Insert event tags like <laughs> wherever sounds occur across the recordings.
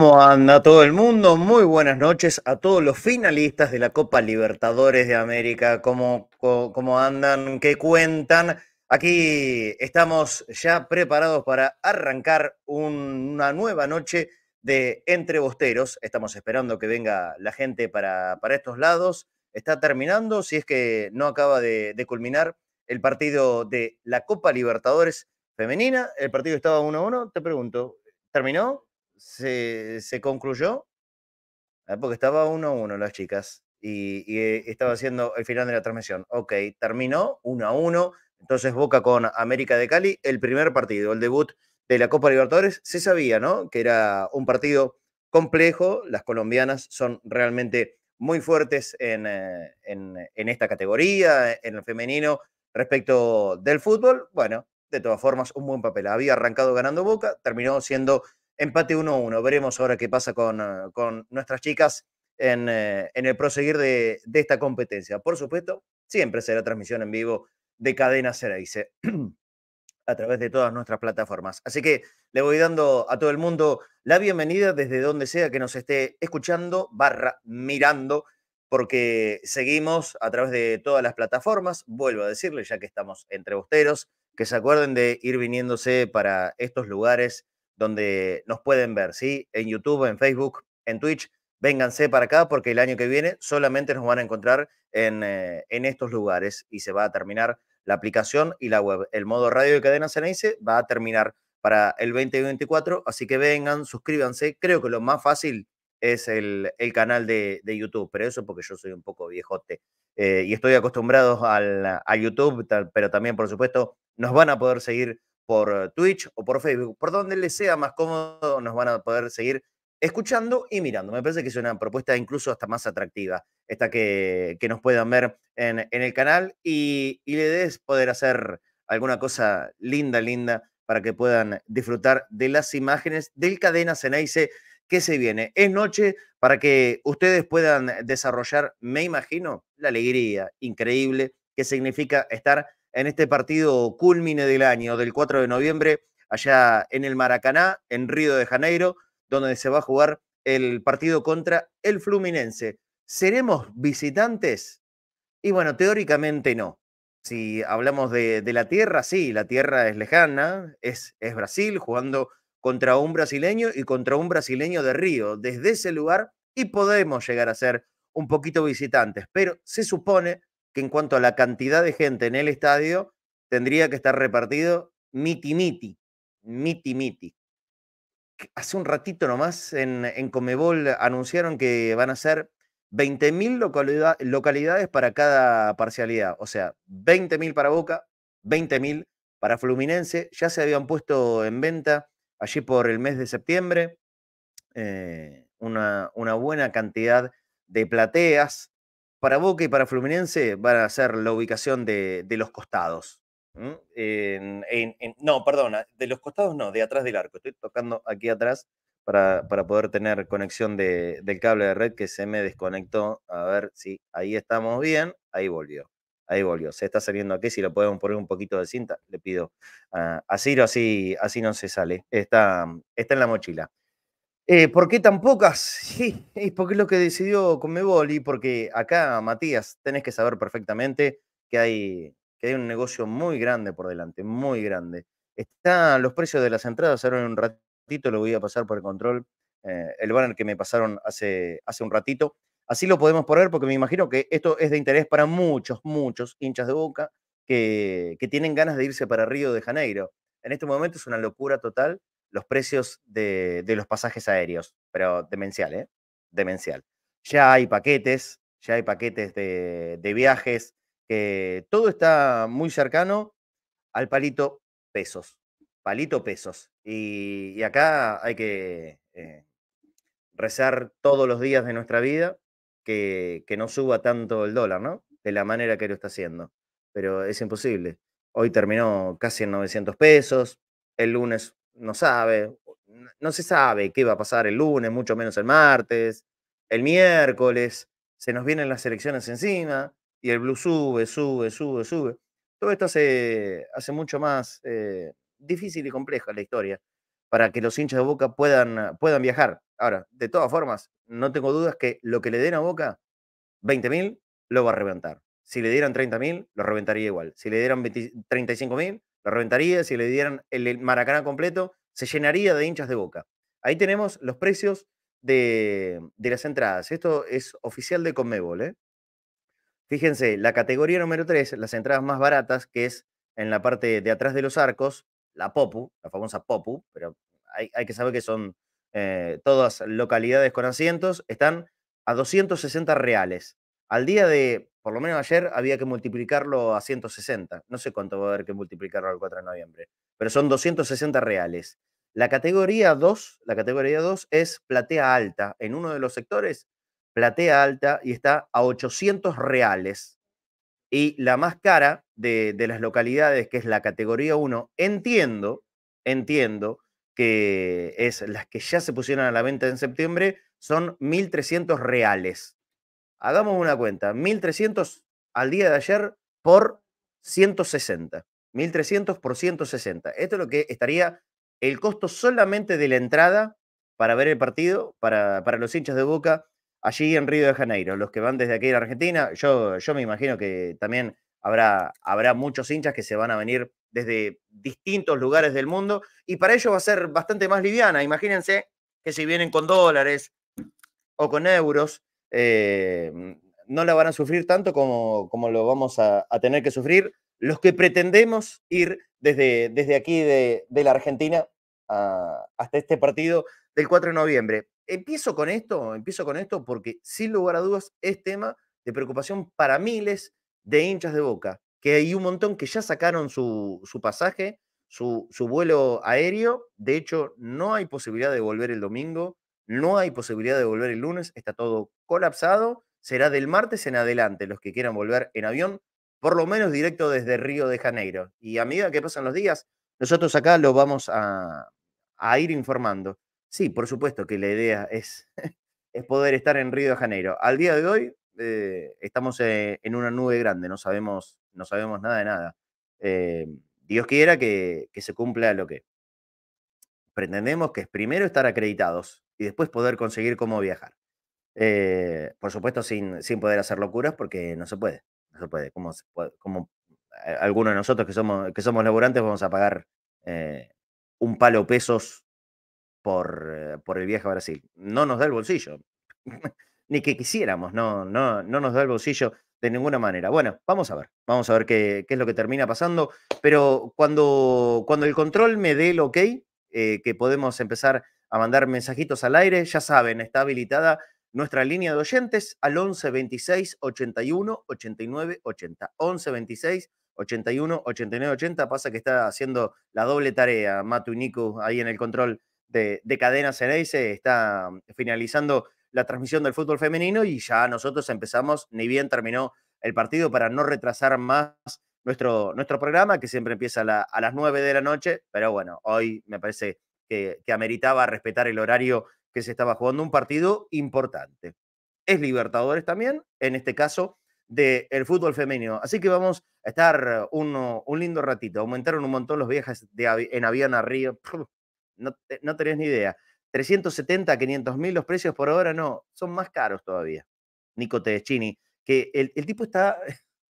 ¿Cómo anda todo el mundo? Muy buenas noches a todos los finalistas de la Copa Libertadores de América. ¿Cómo, cómo, andan? ¿Qué cuentan? Aquí estamos ya preparados para arrancar una nueva noche de Entre Bosteros. Estamos esperando que venga la gente para, para estos lados. Está terminando, si es que no acaba de, de culminar, el partido de la Copa Libertadores femenina. El partido estaba 1-1. Te pregunto, ¿terminó? se, concluyó, ¿eh? porque estaba uno a uno las chicas, y, eh, estaba haciendo el final de la transmisión. Ok, terminó uno a uno, entonces Boca con América de Cali, el primer partido, el debut de la Copa Libertadores, se sabía, ¿no? Que era un partido complejo, las colombianas son realmente muy fuertes en, eh, en esta categoría, en el femenino, respecto del fútbol. Bueno, de todas formas, un buen papel. Había arrancado ganando Boca, terminó siendo empate 1-1. Veremos ahora qué pasa con, eh, con nuestras chicas en, eh, en el proseguir de, esta competencia. Por supuesto, siempre será transmisión en vivo de Cadena Cereice <clears throat> a través de todas nuestras plataformas. Así que le voy dando a todo el mundo la bienvenida desde donde sea que nos esté escuchando, barra mirando, porque seguimos a través de todas las plataformas. Vuelvo a decirle, ya que estamos entre bosteros, que se acuerden de ir viniéndose para estos lugares donde nos pueden ver, ¿sí? En YouTube, en Facebook, en Twitch. Vénganse para acá porque el año que viene solamente nos van a encontrar en, eh, en estos lugares y se va a terminar la aplicación y la web. El modo radio de cadena Ceneice va a terminar para el 2024, así que vengan, suscríbanse. Creo que lo más fácil es el, el canal de, YouTube, pero eso porque yo soy un poco viejote eh, y estoy acostumbrado a YouTube, tal, pero también, por supuesto, nos van a poder seguir por Twitch o por Facebook, por donde les sea más cómodo, nos van a poder seguir escuchando y mirando. Me parece que es una propuesta incluso hasta más atractiva, esta que, que nos puedan ver en, el canal y, y le des poder hacer alguna cosa linda, linda, para que puedan disfrutar de las imágenes del Cadena Ceneice que se viene. Es noche para que ustedes puedan desarrollar, me imagino, la alegría increíble que significa estar en este partido culmine del año, del 4 de noviembre, allá en el Maracaná, en Río de Janeiro, donde se va a jugar el partido contra el Fluminense. ¿Seremos visitantes? Y bueno, teóricamente no. Si hablamos de, la tierra, sí, la tierra es lejana, es Brasil, jugando contra un brasileño y contra un brasileño de Río. Desde ese lugar y podemos llegar a ser un poquito visitantes, pero se supone que en cuanto a la cantidad de gente en el estadio, tendría que estar repartido miti-miti, miti-miti. Hace un ratito nomás en, Comebol anunciaron que van a ser 20.000 localidades para cada parcialidad, o sea, 20.000 para Boca, 20.000 para Fluminense, ya se habían puesto en venta allí por el mes de septiembre eh, una, una buena cantidad de plateas para Boca y para Fluminense van a ser la ubicación de, los costados. no, perdona, de los costados no, de atrás del arco. Estoy tocando aquí atrás para, poder tener conexión del cable de red que se me desconectó. A ver si ahí estamos bien. Ahí volvió. Ahí volvió. Se está saliendo aquí. Si lo podemos poner un poquito de cinta, le pido así a así, así no se sale. está en la mochila. Eh, ¿Por qué tan pocas? Sí, <laughs> porque es lo que decidió Conmebol y porque acá, Matías, tenés que saber perfectamente que hay, que hay un negocio muy grande por delante, muy grande. Están los precios de las entradas, ahora en un ratito lo voy a pasar por el control, eh, el banner que me pasaron hace, hace un ratito. Así lo podemos poner porque me imagino que esto es de interés para muchos, muchos hinchas de Boca que, que tienen ganas de irse para Río de Janeiro. En este momento es una locura total los precios de, los pasajes aéreos, pero demencial, ¿eh? Demencial. Ya hay paquetes, ya hay paquetes de, viajes, que todo está muy cercano al palito pesos, palito pesos. Y, acá hay que eh, rezar todos los días de nuestra vida que, que no suba tanto el dólar, ¿no? De la manera que lo está haciendo. Pero es imposible. Hoy terminó casi en 900 pesos, el lunes no sabe, no se sabe qué va a pasar el lunes, mucho menos el martes, el miércoles, se nos vienen las elecciones encima y el blue sube, sube, sube, sube. Todo esto hace, hace mucho más eh, difícil y compleja la historia para que los hinchas de Boca puedan, puedan viajar. Ahora, de todas formas, no tengo dudas que lo que le den a Boca, 20.000, lo va a reventar. Si le dieran 30.000, lo reventaría igual. Si le dieran 35.000, lo reventaría si le dieran el Maracaná completo, se llenaría de hinchas de boca. Ahí tenemos los precios de, las entradas. Esto es oficial de Conmebol. ¿eh? Fíjense, la categoría número 3, las entradas más baratas, que es en la parte de atrás de los arcos, la Popu, la famosa Popu, pero hay, que saber que son eh, todas localidades con asientos, están a 260 reales. Al día de, por lo menos ayer, había que multiplicarlo a 160. No sé cuánto va a haber que multiplicarlo al 4 de noviembre, pero son 260 reales. La categoría 2, la categoría 2 es platea alta. En uno de los sectores, platea alta y está a 800 reales. Y la más cara de, de las localidades, que es la categoría 1, entiendo, entiendo que es las que ya se pusieron a la venta en septiembre, son 1.300 reales. Hagamos una cuenta, 1300 al día de ayer por 160. 1300 por 160. Esto es lo que estaría el costo solamente de la entrada para ver el partido, para, para los hinchas de Boca allí en Río de Janeiro. Los que van desde aquí a Argentina, yo, yo me imagino que también habrá, habrá muchos hinchas que se van a venir desde distintos lugares del mundo y para ellos va a ser bastante más liviana. Imagínense que si vienen con dólares o con euros, eh, no la van a sufrir tanto como, como lo vamos a, tener que sufrir los que pretendemos ir desde, desde aquí de, la Argentina ah, hasta este partido del 4 de noviembre. Empiezo con esto, empiezo con esto porque sin lugar a dudas es tema de preocupación para miles de hinchas de Boca, que hay un montón que ya sacaron su, pasaje, su, su, vuelo aéreo. De hecho, no hay posibilidad de volver el domingo. No hay posibilidad de volver el lunes, está todo colapsado. Será del martes en adelante los que quieran volver en avión, por lo menos directo desde Río de Janeiro. Y a medida que pasan los días, nosotros acá los vamos a, ir informando. Sí, por supuesto que la idea <laughs> es, poder estar en Río de Janeiro. Al día de hoy eh, estamos eh, en una nube grande, no sabemos, no sabemos nada de nada. Eh, Dios quiera que, se cumpla lo que pretendemos, que es primero estar acreditados y después poder conseguir cómo viajar. Eh, por supuesto, sin, sin poder hacer locuras, porque no se puede. No se puede. Como, algunos de nosotros que somos, que somos laburantes vamos a pagar eh, un palo pesos por, eh, por el viaje a Brasil. No nos da el bolsillo. <laughs> Ni que quisiéramos, no, no, no nos da el bolsillo de ninguna manera. Bueno, vamos a ver, vamos a ver qué, qué es lo que termina pasando, pero cuando, cuando el control me dé el ok, que podemos empezar a mandar mensajitos al aire, ya saben, está habilitada nuestra línea de oyentes al 11 26 81 89 80. 11 26 81 89 80. Pasa que está haciendo la doble tarea Matu y Nico ahí en el control de, de Cadena Ceneice. Está mm, finalizando la transmisión del fútbol femenino y ya nosotros empezamos, ni bien terminó el partido, para no retrasar más nuestro, nuestro programa, que siempre empieza a, a las 9 de la noche. Pero bueno, hoy me parece que, ameritaba respetar el horario que se estaba jugando un partido importante. Es Libertadores también, en este caso, del el fútbol femenino. Así que vamos a estar uno, un lindo ratito. Aumentaron un montón los viajes de, en avión a Río. <laughs> No, no tenés ni idea. 370, 500 mil los precios por ahora, no, son más caros todavía. Nico Tedeschini, que el, tipo está...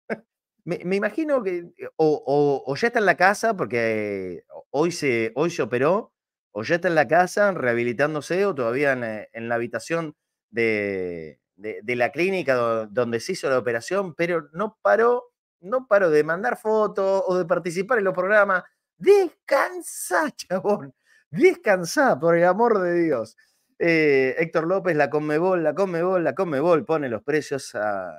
<laughs> me, imagino que o, ya está en la casa porque eh, hoy se, hoy se operó o ya está en la casa rehabilitándose o todavía en, eh, la habitación de, la clínica donde se hizo la operación, pero no paró, no paró de mandar fotos o de participar en los programas. Descansa, <laughs> chabón. Descansa, por el amor de Dios. Eh, Héctor López, la Conmebol, la Conmebol, la Conmebol pone los precios a,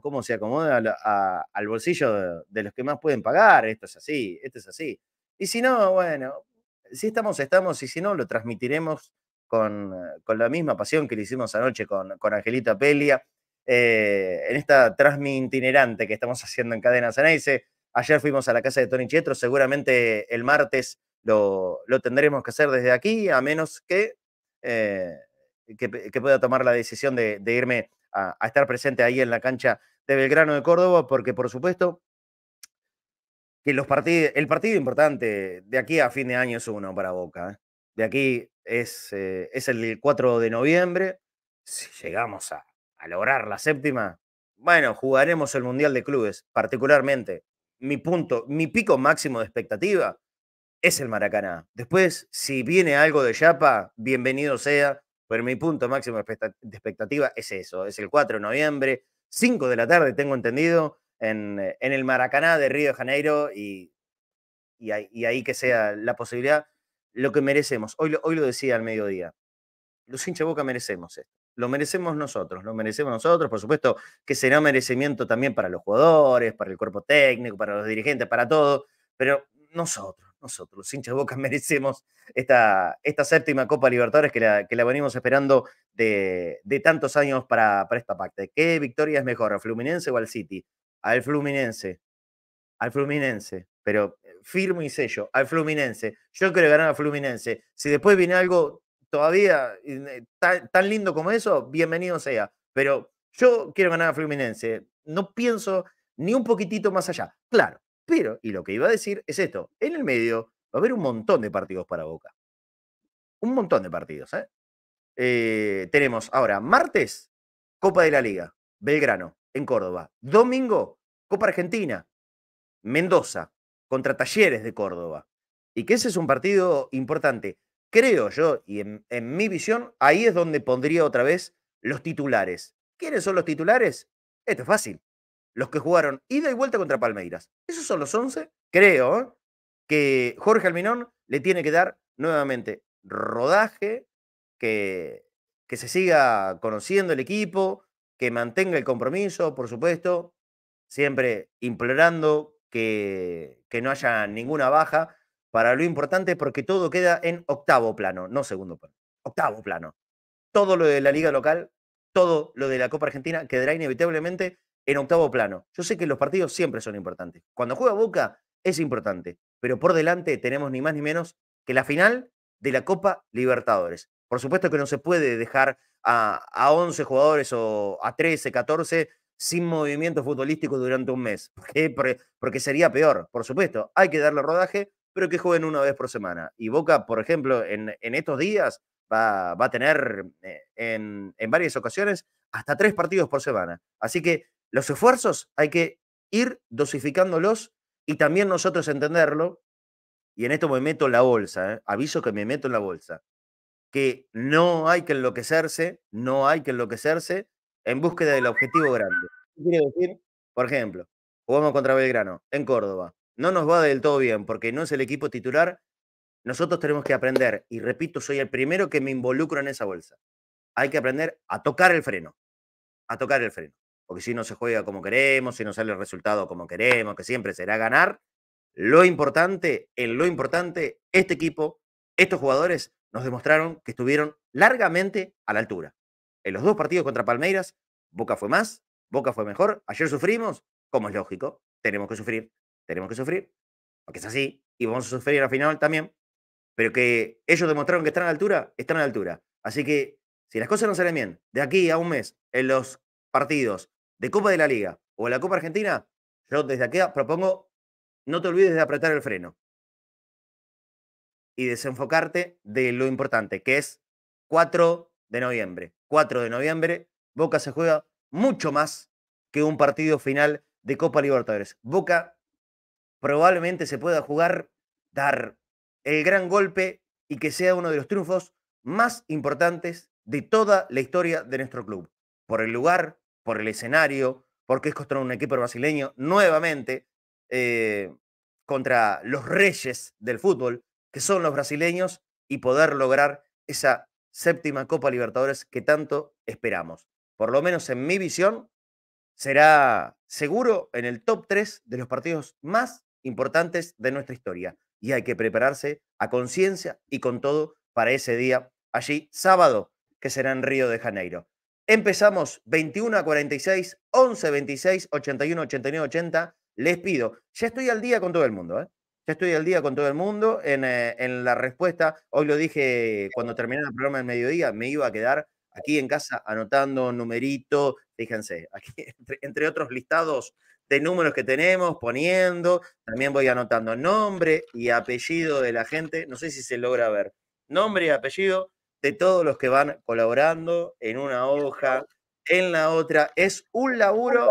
cómo se acomoda al bolsillo de, los que más pueden pagar. Esto es así, esto es así. Y si no, bueno, si estamos, estamos, y si no, lo transmitiremos eh, con, la misma pasión que le hicimos anoche con, con Angelita Pelia, eh, en esta transmi itinerante que estamos haciendo en Cadena Ceneice. Ayer fuimos a la casa de Tony Chietro, seguramente el martes lo, lo tendremos que hacer desde aquí, a menos que, eh, pueda tomar la decisión de, irme a, a estar presente ahí en la cancha de Belgrano de Córdoba, porque por supuesto que los el partido importante de aquí a fin de año es uno para Boca. ¿eh? De aquí es, eh, es el 4 de noviembre. Si llegamos a, lograr la séptima, bueno, jugaremos el Mundial de Clubes. Particularmente, mi punto, mi pico máximo de expectativa es el Maracaná. Después, si viene algo de Yapa, bienvenido sea, pero mi punto máximo de expectativa es eso, es el 4 de noviembre, 5 de la tarde, tengo entendido, eh, en, el Maracaná de Río de Janeiro y, y, ahí, que sea la posibilidad, lo que merecemos. Hoy, hoy lo decía al mediodía, los hinchas boca merecemos esto. Lo merecemos nosotros, lo merecemos nosotros, por supuesto que será merecimiento también para los jugadores, para el cuerpo técnico, para los dirigentes, para todo, pero nosotros, nosotros, los hinchas <laughs> merecemos esta, esta séptima Copa Libertadores que la, que la venimos esperando de, de tantos años para, para esta parte. ¿Qué victoria es mejor, a Fluminense o al City? al Fluminense, al Fluminense, pero eh, firmo y sello, al Fluminense. Yo quiero ganar al Fluminense. Si después viene algo todavía eh, tan, lindo como eso, bienvenido sea. Pero yo quiero ganar al Fluminense. No pienso ni un poquitito más allá. Claro, pero, y lo que iba a decir es esto, en el medio va a haber un montón de partidos para Boca. Un montón de partidos. ¿eh? tenemos ahora, martes, Copa de la Liga, Belgrano en Córdoba. Domingo, Copa Argentina, Mendoza, contra Talleres de Córdoba. Y que ese es un partido importante. Creo yo, y en, mi visión, ahí es donde pondría otra vez los titulares. ¿Quiénes son los titulares? Esto es fácil. Los que jugaron ida y vuelta contra Palmeiras. Esos son los 11, creo, ¿eh? que Jorge Alminón le tiene que dar nuevamente rodaje, que se siga conociendo el equipo, que mantenga el compromiso, por supuesto, siempre implorando que, que no haya ninguna baja para lo importante, porque todo queda en octavo plano, no segundo plano, octavo plano. Todo lo de la liga local, todo lo de la Copa Argentina quedará inevitablemente en octavo plano. Yo sé que los partidos siempre son importantes. Cuando juega Boca es importante, pero por delante tenemos ni más ni menos que la final de la Copa Libertadores. Por supuesto que no se puede dejar a, 11 jugadores o a 13, 14 sin movimiento futbolístico durante un mes, <laughs> porque, porque sería peor, por supuesto. Hay que darle rodaje, pero que jueguen una vez por semana. Y Boca, por ejemplo, en, en estos días va, a tener eh, en, varias ocasiones hasta tres partidos por semana. Así que los esfuerzos hay que ir dosificándolos y también nosotros entenderlo. Y en esto me meto en la bolsa, ¿eh? aviso que me meto en la bolsa que no hay que enloquecerse, no hay que enloquecerse en búsqueda del objetivo grande. ¿Qué quiere decir? Por ejemplo, jugamos contra Belgrano en Córdoba. No nos va del todo bien porque no es el equipo titular. Nosotros tenemos que aprender, y repito, soy el primero que me involucro en esa bolsa. Hay que aprender a tocar el freno, a tocar el freno. Porque si no se juega como queremos, si no sale el resultado como queremos, que siempre será ganar, lo importante, en lo importante, este equipo, estos jugadores nos demostraron que estuvieron largamente a la altura. En los dos partidos contra Palmeiras, Boca fue más, Boca fue mejor. Ayer sufrimos, como es lógico, tenemos que sufrir, tenemos que sufrir, porque es así, y vamos a sufrir al final también, pero que ellos demostraron que están a la altura, están a la altura. Así que si las cosas no salen bien, de aquí a un mes, en los partidos de Copa de la Liga o en la Copa Argentina, yo desde aquí propongo, no te olvides de apretar el freno y desenfocarte de lo importante, que es 4 de noviembre. 4 de noviembre, Boca se juega mucho más que un partido final de Copa Libertadores. Boca probablemente se pueda jugar, dar el gran golpe y que sea uno de los triunfos más importantes de toda la historia de nuestro club. Por el lugar, por el escenario, porque es contra un equipo brasileño nuevamente, eh, contra los reyes del fútbol, que son los brasileños y poder lograr esa séptima Copa Libertadores que tanto esperamos. Por lo menos en mi visión, será seguro en el top 3 de los partidos más importantes de nuestra historia. Y hay que prepararse a conciencia y con todo para ese día allí, sábado, que será en Río de Janeiro. Empezamos 21 a 46, 11 26, 81 89 80. Les pido, ya estoy al día con todo el mundo, ¿eh? Ya estoy al día con todo el mundo. Eh, en, la respuesta, hoy lo dije cuando terminé el programa del mediodía, me iba a quedar aquí en casa anotando numerito, fíjense, aquí <laughs> entre, otros listados de números que tenemos, poniendo, también voy anotando nombre y apellido de la gente, no sé si se logra ver, nombre y apellido de todos los que van colaborando en una hoja, en la otra, es un laburo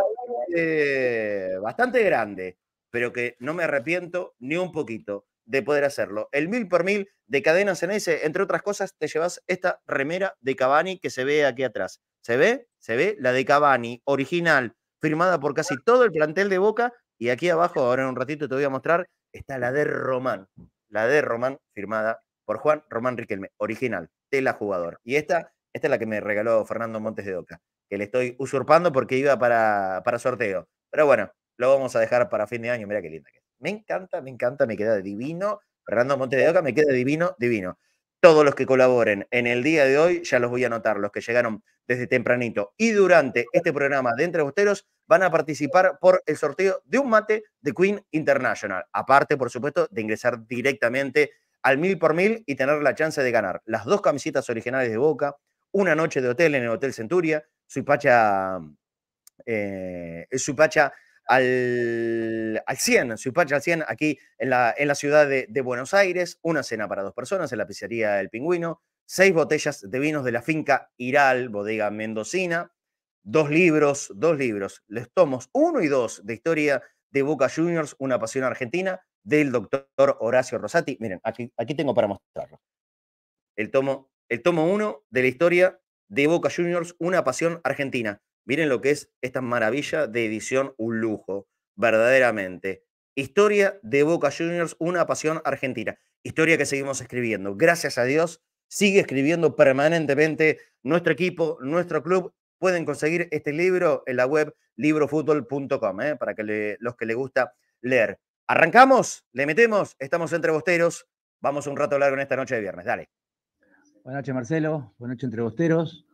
eh, bastante grande, pero que no me arrepiento ni un poquito de poder hacerlo. El mil por mil de en ese entre otras cosas, te llevas esta remera de Cavani que se ve aquí atrás. ¿Se ve? Se ve la de Cavani, original, firmada por casi todo el plantel de Boca. Y aquí abajo, ahora en un ratito te voy a mostrar, está la de Román. La de Román, firmada por Juan Román Riquelme, original, tela jugador. Y esta, esta es la que me regaló Fernando Montes de Oca, que le estoy usurpando porque iba para, para sorteo. Pero bueno, lo vamos a dejar para fin de año. Mira qué linda que Me encanta, me encanta, me queda divino. Fernando Monte de Oca me queda divino, divino. Todos los que colaboren en el día de hoy, ya los voy a anotar, los que llegaron desde tempranito y durante este programa de Entre Busteros, van a participar por el sorteo de un mate de Queen International. Aparte, por supuesto, de ingresar directamente al mil por mil y tener la chance de ganar las dos camisetas originales de Boca, una noche de hotel en el Hotel Centuria, su pacha, eh, su pacha al, al 100, Suipacha al 100, aquí en la, en la ciudad de, Buenos Aires, una cena para dos personas en la pizzería El Pingüino, seis botellas de vinos de la finca Iral, bodega mendocina, dos libros, dos libros, los tomos uno y dos de historia de Boca Juniors, una pasión argentina, del doctor Horacio Rosati. Miren, aquí, aquí tengo para mostrarlo. El tomo, el tomo uno de la historia de Boca Juniors, una pasión argentina. Miren lo que es esta maravilla de edición, un lujo, verdaderamente. Historia de Boca Juniors, una pasión argentina. Historia que seguimos escribiendo. Gracias a Dios, sigue escribiendo permanentemente nuestro equipo, nuestro club. Pueden conseguir este libro en la web librofutbol.com, ¿eh? para que los que les gusta leer. Arrancamos, le metemos, estamos entre bosteros. Vamos un rato largo en esta noche de viernes, dale. Buenas noches, Marcelo. Buenas noches, entre bosteros.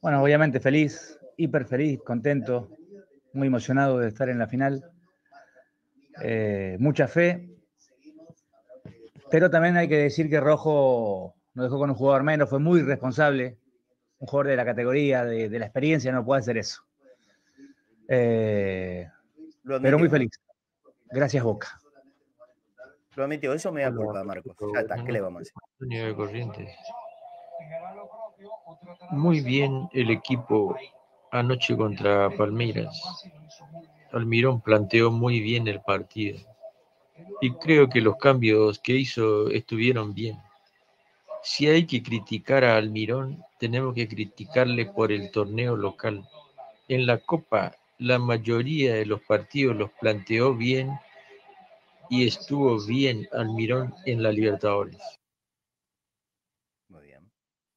Bueno, obviamente feliz, hiper feliz, contento, muy emocionado de estar en la final. Eh, mucha fe. Pero también hay que decir que Rojo nos dejó con un jugador menos, fue muy responsable. Un jugador de la categoría, de, la experiencia, no puede hacer eso. Eh, pero muy feliz. Gracias, Boca. Lo admitió, eso me da culpa, Marcos. Ya está, ¿qué le vamos a decir Muy bien el equipo anoche contra Palmeiras, Almirón planteó muy bien el partido y creo que los cambios que hizo estuvieron bien. Si hay que criticar a Almirón, tenemos que criticarle por el torneo local. En la Copa, la mayoría de los partidos los planteó bien y estuvo bien Almirón en la Libertadores.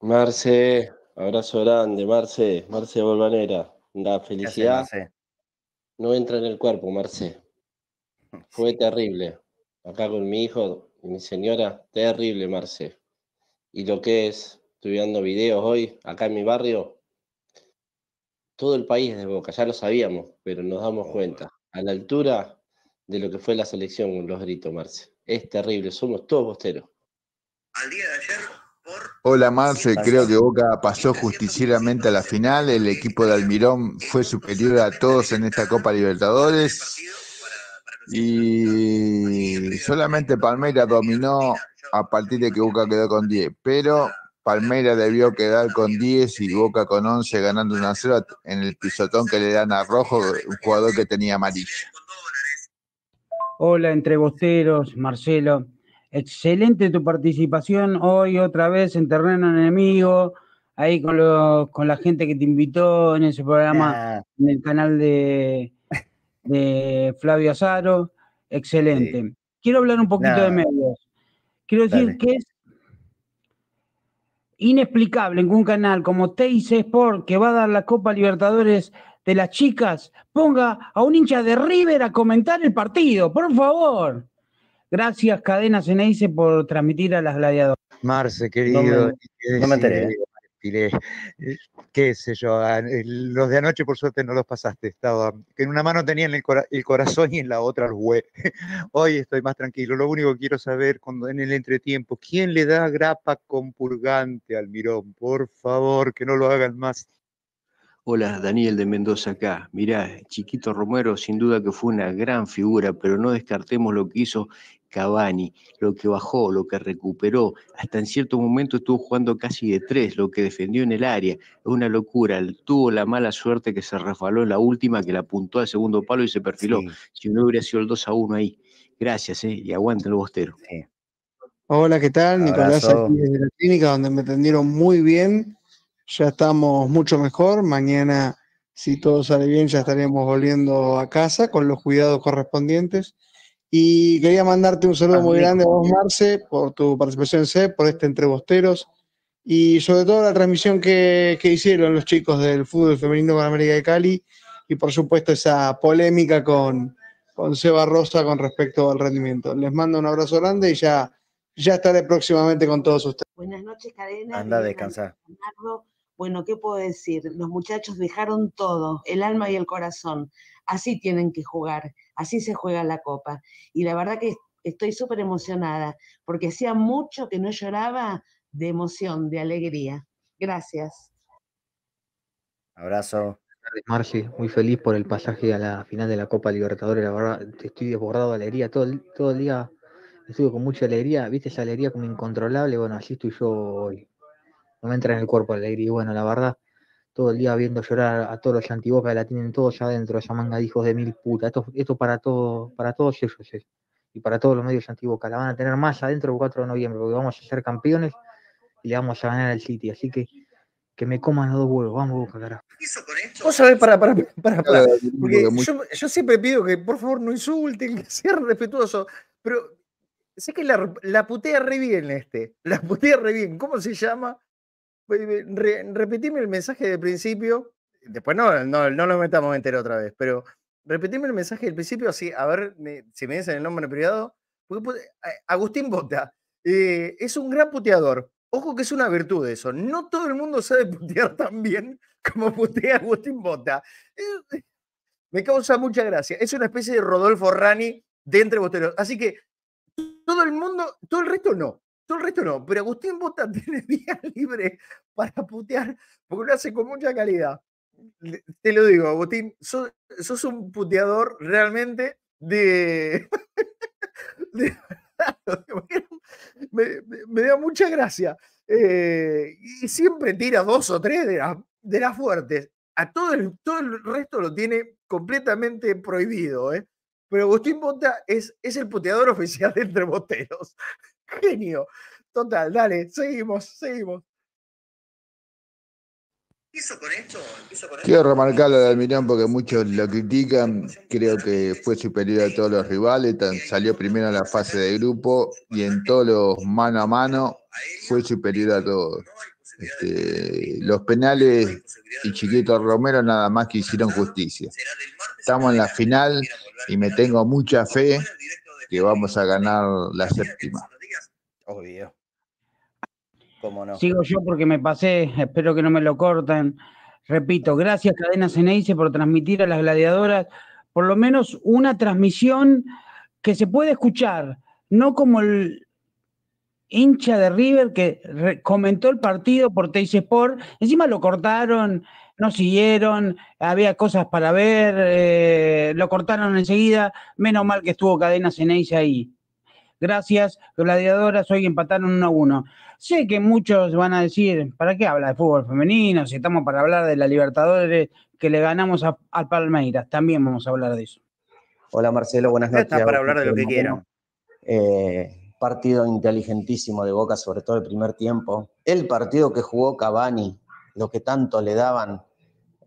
Marce, Abrazo grande, Marce, Marce Bolvanera. da felicidad no entra en el cuerpo, Marce. <laughs> Fue terrible. Acá con mi hijo y mi señora, terrible, Marce. Y lo que es, estoy viendo videos hoy, acá en mi barrio, todo el país de Boca, ya lo sabíamos, pero nos damos cuenta. A la altura de lo que fue la selección los gritos, Marce. Es terrible, somos todos bosteros. Al día de ayer Hola Marce, creo que Boca pasó justicieramente a la final, el equipo de Almirón fue superior a todos en esta Copa Libertadores y solamente Palmeiras dominó a partir de que Boca quedó con 10, pero Palmeiras debió quedar con 10 y Boca con 11 ganando una a en el pisotón que le dan a Rojo, un jugador que tenía amarillo. Hola entre voceros Marcelo. Excelente tu participación hoy otra vez en Terreno Enemigo, ahí con, con la gente que te invitó en ese programa, ah. en el canal de, de Flavio Azaro. Excelente. Quiero hablar un poquito de medios. Quiero decir que es inexplicable en un canal como Teis Sport, que va a dar la Copa Libertadores de las chicas, ponga a un hincha de River a comentar el partido, por favor. Gracias, Cadena Ceneice, por transmitir a las gladiadoras. Marce, querido. No me, eh, qué sé yo, ah, los de anoche por suerte no los pasaste, estaba, en una mano tenían el, corazón y en la otra el huevo. <laughs> Hoy estoy más tranquilo, lo único que quiero saber en el entretiempo, ¿quién le da grapa con purgante al mirón? Por favor, que no lo hagan más. Hola, Daniel de Mendoza acá. Mirá, Chiquito Romero sin duda que fue una gran figura, pero no descartemos lo que hizo Cavani, lo que bajó, lo que recuperó, hasta en cierto momento estuvo jugando casi de tres, lo que defendió en el área, es una locura, tuvo la mala suerte que se resbaló en la última, que la apuntó al segundo palo y se perfiló, si no hubiera sido el 2 a 1 ahí. Gracias, ¿eh? y aguante el bostero. Hola, ¿qué tal? Nicolás, aquí desde la clínica, donde me atendieron muy bien, ya estamos mucho mejor, mañana, si todo sale bien, ya estaremos volviendo a casa con los cuidados correspondientes y quería mandarte un saludo muy grande a vos, Marce, por tu participación en C, por este Entrebosteros y sobre todo la transmisión que, que hicieron los chicos del fútbol femenino con América de Cali y por supuesto esa polémica con, con Seba Rosa con respecto al rendimiento. Les mando un abrazo grande y ya, ya estaré próximamente con todos ustedes. Buenas noches, Cadena. Anda a descansar. Bueno, ¿qué puedo decir? Los muchachos dejaron todo, el alma y el corazón así tienen que jugar, así se juega la copa. Y la verdad que estoy súper emocionada, porque hacía mucho que no lloraba de emoción, de alegría. Gracias. Abrazo. Marci, muy feliz por el pasaje a la final de la Copa Libertadores, la verdad, estoy desbordado de alegría, todo el, todo el día estuve con mucha alegría, viste esa alegría como incontrolable, bueno, así estoy yo hoy, no me entra en el cuerpo la alegría, y bueno, la verdad, todo el día viendo llorar a todos los antiboca la tienen todos adentro, esa manga de hijos de mil putas. Esto, esto para, todo, para todos ellos es, y para todos los medios antiboca. La van a tener más adentro el 4 de noviembre, porque vamos a ser campeones y le vamos a ganar al City. Así que que me coman los dos huevos, vamos Boca, carajo. para, yo, siempre pido que por favor no insulten, que sean respetuoso. pero sé que la, la putea re este, la putea re bien. ¿Cómo se llama? repetime el mensaje del principio, después no, no, lo metamos entero otra vez, pero repetime el mensaje del principio, así, a ver si me dicen el nombre privado. Eh, Agustín Bota eh, es un gran puteador. Ojo que es una virtud eso. No todo el mundo sabe <laughs> putear tan bien como putea Agustín Bota. Eh, me causa mucha gracia. Es una especie de Rodolfo Rani de entre Boteros, Así que todo el mundo, todo el resto no. Todo el resto no, pero Agustín Bota <laughs> tiene días libre para putear porque lo hace con mucha calidad. Te lo digo, Agustín, sos, un puteador realmente de... <laughs> <laughs> me, da mucha gracia. Eh, y siempre tira dos o tres de, las, fuertes. A todo el, todo el resto lo tiene completamente prohibido. ¿eh? Pero Agustín Bota es, es el puteador oficial de entre boteros genio. Total, dale, seguimos, seguimos. Quiero remarcarlo al Almirón porque muchos lo critican. Creo que fue superior a todos los rivales. salió primero en la fase de grupo y en todos los mano a mano fue superior a todos. Este, los penales y Chiquito Romero nada más que hicieron justicia. Estamos en la final y me tengo mucha fe que vamos a ganar la séptima. Obvio. no? Sigo yo porque me pasé, espero que no me lo corten. Repito, gracias Cadena Ceneice por transmitir a las gladiadoras por lo menos una transmisión que se puede escuchar, no como el hincha de River que comentó el partido por Teis Sport, encima lo cortaron, no siguieron, había cosas para ver, eh, lo cortaron enseguida, menos mal que estuvo Cadena Ceneice ahí. Gracias, gladiadoras, hoy empataron 1 a 1. Sé que muchos van a decir, ¿para qué habla de fútbol femenino? Si estamos para hablar de la Libertadores que le ganamos al Palmeiras, también vamos a hablar de eso. Hola Marcelo, buenas noches. Está para hablar de lo que quiero. Eh, partido inteligentísimo de Boca, sobre todo el primer tiempo. El partido que jugó Cavani, lo que tanto le daban.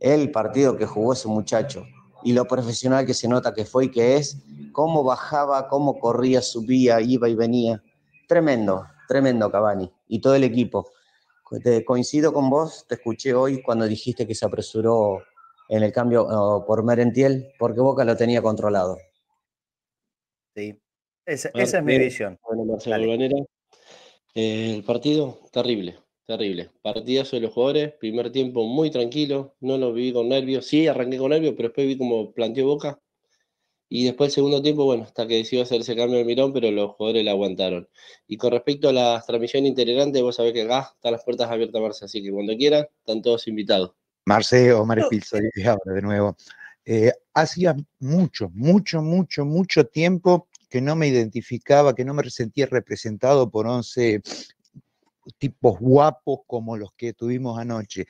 El partido que jugó ese muchacho y lo profesional que se nota que fue y que es, cómo bajaba, cómo corría, subía, iba y venía. Tremendo, tremendo Cavani y todo el equipo. Te coincido con vos, te escuché hoy cuando dijiste que se apresuró en el cambio por Merentiel, porque Boca lo tenía controlado. Sí, ah, esa, es mi visión. Bueno, Marcelo eh, el partido, terrible. Terrible. Partidazo de los jugadores, primer tiempo muy tranquilo, no lo viví con nervios. Sí, arranqué con nervios, pero después vi como planteó Boca. Y después segundo tiempo, bueno, hasta que decidió hacerse ese cambio de Mirón, pero los jugadores la aguantaron. Y con respecto a las transmisión integrantes, vos sabés que acá están las puertas abiertas, Marce, así que cuando quieran, están todos invitados. Marce, Omar no. ahora de nuevo. Eh, hacía mucho, mucho, mucho, mucho tiempo que no me identificaba, que no me sentía representado por 11 tipos guapos como los que tuvimos anoche.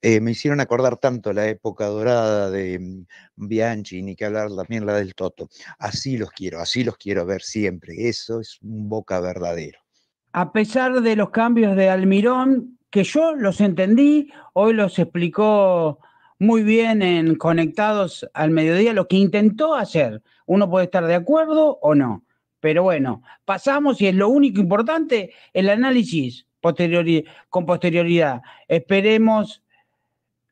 Eh, me hicieron acordar tanto la época dorada de mm, Bianchi, ni que hablar también la del Toto. Así los quiero, así los quiero ver siempre. Eso es un boca verdadero. A pesar de los cambios de Almirón, que yo los entendí, hoy los explicó muy bien en Conectados al Mediodía, lo que intentó hacer. Uno puede estar de acuerdo o no pero bueno, pasamos y es lo único importante, el análisis con posterioridad. Esperemos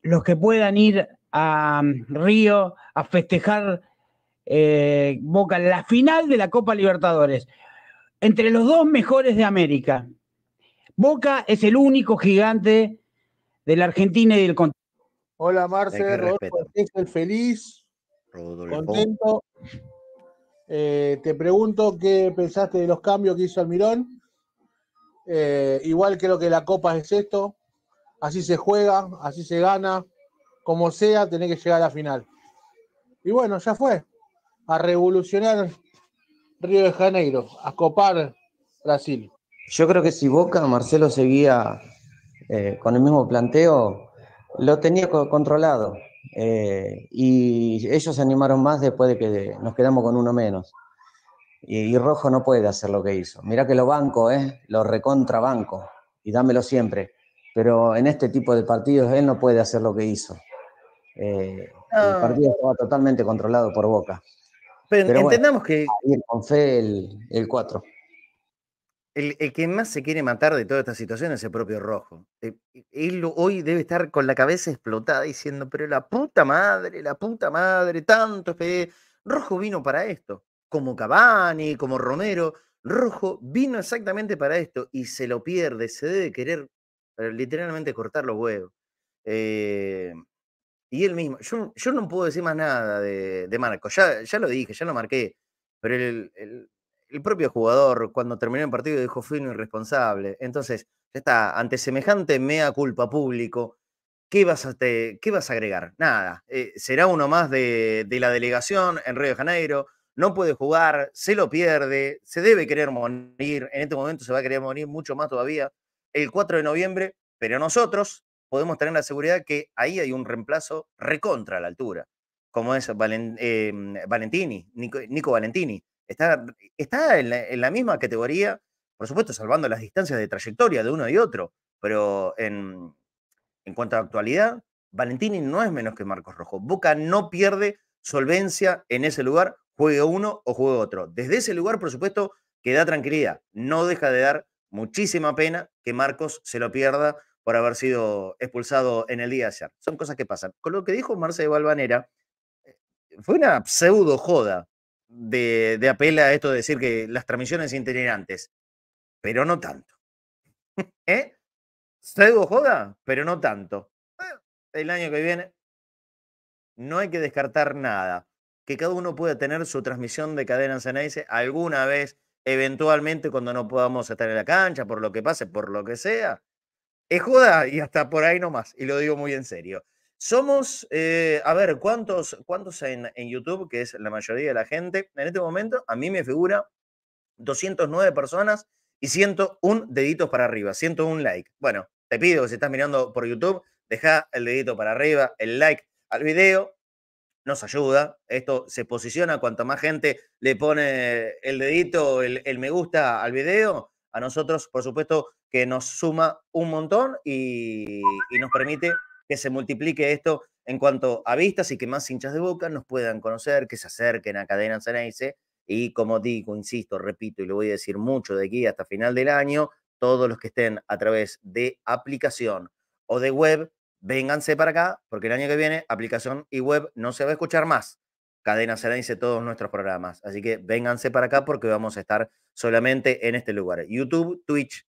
los que puedan ir a mm, Río a festejar eh, Boca la final de la Copa Libertadores. Entre los dos mejores de América. Boca es el único gigante de la Argentina y del continente. Hola Marce, Rodolfo, feliz, contento. Eh, te pregunto qué pensaste de los cambios que hizo Almirón. Eh, igual creo que la copa es esto. Así se juega, así se gana. Como sea, tenés que llegar a la final. Y bueno, ya fue. A revolucionar Río de Janeiro, a copar Brasil. Yo creo que si Boca, Marcelo seguía eh, con el mismo planteo, lo tenía controlado. Eh, y ellos se animaron más después de que nos quedamos con uno menos. Y, Rojo no puede hacer lo que hizo. Mirá que lo banco, ¿eh? lo banco y dámelo siempre. Pero en este tipo de partidos él no puede hacer lo que hizo. Eh, el ah. partido estaba totalmente controlado por Boca. Pero, entendamos que. con fe el 4. El, que más se quiere matar de toda esta situación es el propio Rojo. Eh, él hoy debe estar con la cabeza explotada diciendo, pero la puta madre, la puta madre, tanto fe Rojo vino para esto, como Cavani, como Romero. Rojo vino exactamente para esto y se lo pierde, se debe querer eh, literalmente cortar los huevos. Eh, y él mismo, yo, no puedo decir más nada de, Marco, ya, lo dije, ya lo marqué, pero el el propio jugador, cuando terminó el partido, dijo, fui un irresponsable. Entonces, ya está, ante semejante mea culpa público, ¿qué vas a, qué vas a agregar? Nada, eh, será uno más de, la delegación en Río de Janeiro, no puede jugar, se lo pierde, se debe querer morir, en este momento se va a querer morir mucho más todavía, el 4 de noviembre, pero nosotros podemos tener la seguridad que ahí hay un reemplazo recontra a la altura, como es eh, Valentini, Nico Valentini, Está, está en, la, misma categoría, por supuesto, salvando las distancias de trayectoria de uno y otro, pero en, cuanto a actualidad, Valentini no es menos que Marcos Rojo. Boca no pierde solvencia en ese lugar, juegue uno o juegue otro. Desde ese lugar, por supuesto, que da tranquilidad. No deja de dar muchísima pena que Marcos se lo pierda por haber sido expulsado en el día de ayer. Son cosas que pasan. Con lo que dijo Marce de Valvanera, eh, fue una pseudo joda, de, de apela a esto de decir que las transmisiones itinerantes, pero no tanto. <laughs> ¿Eh? joda, pero no tanto. El año que viene no hay que descartar nada. Que cada uno pueda tener su transmisión de cadena en Ceneice alguna vez, eventualmente cuando no podamos estar en la cancha, por lo que pase, por lo que sea. Es joda y hasta por ahí nomás. Y lo digo muy en serio. Somos, eh, a ver, ¿cuántos, cuántos en, YouTube, que es la mayoría de la gente? En este momento, a mí me figura 209 personas y 101 dedito para arriba, un like. Bueno, te pido si estás mirando por YouTube, deja el dedito para arriba, el like al video, nos ayuda. Esto se posiciona cuanto más gente le pone el dedito, el, me gusta al video. A nosotros, por supuesto, que nos suma un montón y nos permite que se multiplique esto en cuanto a vistas y que más hinchas de boca nos puedan conocer, que se acerquen a Cadena Ceneice. Y como digo, insisto, repito y lo voy a decir mucho de aquí hasta final del año, todos los que estén a través de aplicación o de web, vénganse para acá, porque el año que viene aplicación y web no se va a escuchar más. Cadena Ceneice, todos nuestros programas. Así que vénganse para acá porque vamos a estar solamente en este lugar. YouTube, Twitch,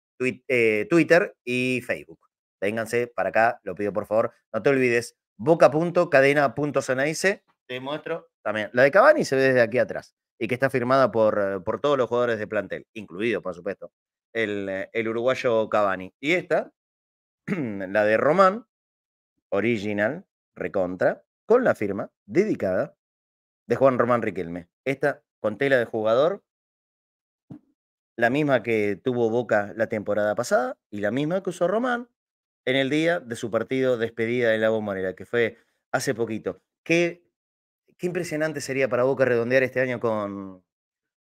eh, Twitter y Facebook vénganse para acá, lo pido por favor. No te olvides, boca.cadena.sonaice, te muestro también. La de Cavani se ve desde aquí atrás y que está firmada por, eh, por todos los jugadores de plantel, incluido, por supuesto, el, eh, el uruguayo Cavani. Y esta, <clears throat> la de Román, original, recontra, con la firma dedicada de Juan Román Riquelme. Esta con tela de jugador, la misma que tuvo Boca la temporada pasada y la misma que usó Román, en el día de su partido despedida en la bombonera, que fue hace poquito. Qué, qué impresionante sería para Boca redondear este año con,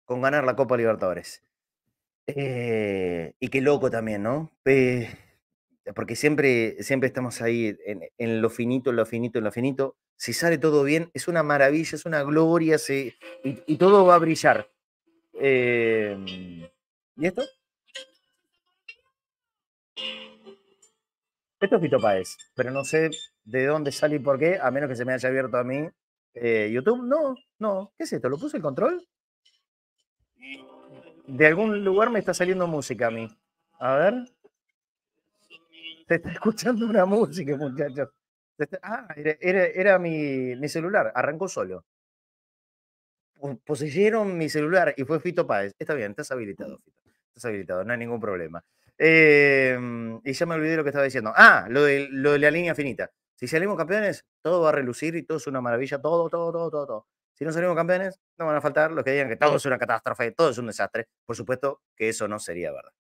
ganar la Copa Libertadores. Eh, y qué loco también, ¿no? Eh, porque siempre, siempre estamos ahí en, lo finito, en lo finito, en lo finito. Si sale todo bien, es una maravilla, es una gloria, se, y, todo va a brillar. Eh, ¿Y esto? Esto es Fito pero no sé de dónde sale y por qué, a menos que se me haya abierto a mí eh, YouTube. No, no. ¿Qué es esto? ¿Lo puse el control? De algún lugar me está saliendo música a mí. A ver. Se está <laughs> escuchando una música, muchachos. Ah, era, mi, mi, celular, arrancó solo. Poseyeron mi celular y fue Fito Paez. Está bien, estás habilitado, Fito. Estás habilitado, no hay ningún problema. Em, y ya me olvidé lo que estaba diciendo. Ah, lo de, lo de la línea finita. Si salimos campeones, todo va a relucir y todo es una maravilla, todo, todo, todo, todo, todo. Si no salimos campeones, no van a faltar los que digan que todo es una catástrofe, todo es un desastre. Por supuesto que eso no sería verdad.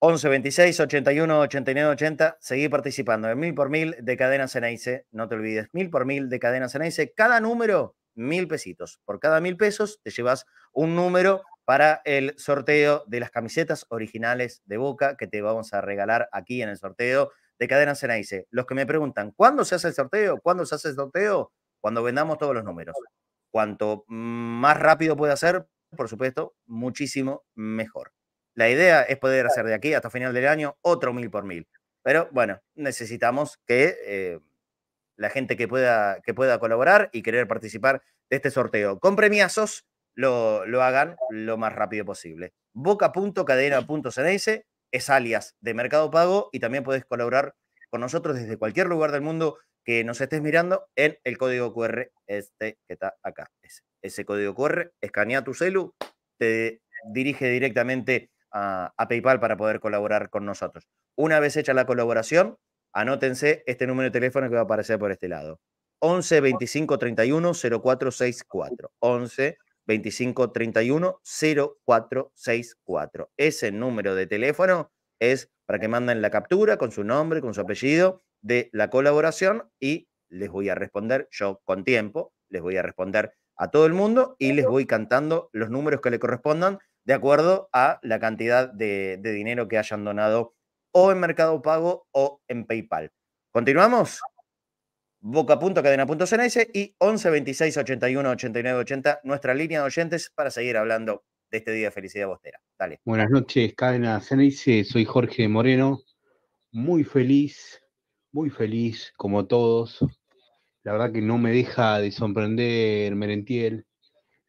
11, 26, 81, 89, 80. Seguí participando en mil por mil de cadenas en Ceneice. No te olvides, mil por mil de cadenas en ICE Cada número, mil pesitos. Por cada mil pesos te llevas un número para el sorteo de las camisetas originales de Boca que te vamos a regalar aquí en el sorteo de Cadena Cenaice. Los que me preguntan, ¿cuándo se hace el sorteo? ¿Cuándo se hace el sorteo? Cuando vendamos todos los números. Cuanto más rápido pueda ser, por supuesto, muchísimo mejor. La idea es poder hacer de aquí hasta final del año otro mil por mil. Pero bueno, necesitamos que eh, la gente que pueda, que pueda colaborar y querer participar de este sorteo. Con premiazos lo, hagan lo más rápido posible. Boca.cadena.ceneice es alias de Mercado Pago y también puedes colaborar con nosotros desde cualquier lugar del mundo que nos estés mirando en el código QR este que está acá. Ese, código QR, escanea tu celu, te dirige directamente a, PayPal para poder colaborar con nosotros. Una vez hecha la colaboración, anótense este número de teléfono que va a aparecer por este lado. 11 25 31 0464. 11 2531 0464. Ese número de teléfono es para que manden la captura con su nombre, con su apellido de la colaboración y les voy a responder yo con tiempo, les voy a responder a todo el mundo y les voy cantando los números que le correspondan de acuerdo a la cantidad de, de dinero que hayan donado o en Mercado Pago o en PayPal. ¿Continuamos? boca.cadena.cns y 11 26 89 nuestra línea de oyentes para seguir hablando de este día de felicidad bostera. Dale. Buenas noches, Cadena CNIC, soy Jorge Moreno, muy feliz, muy feliz como todos. La verdad que no me deja de sorprender Merentiel,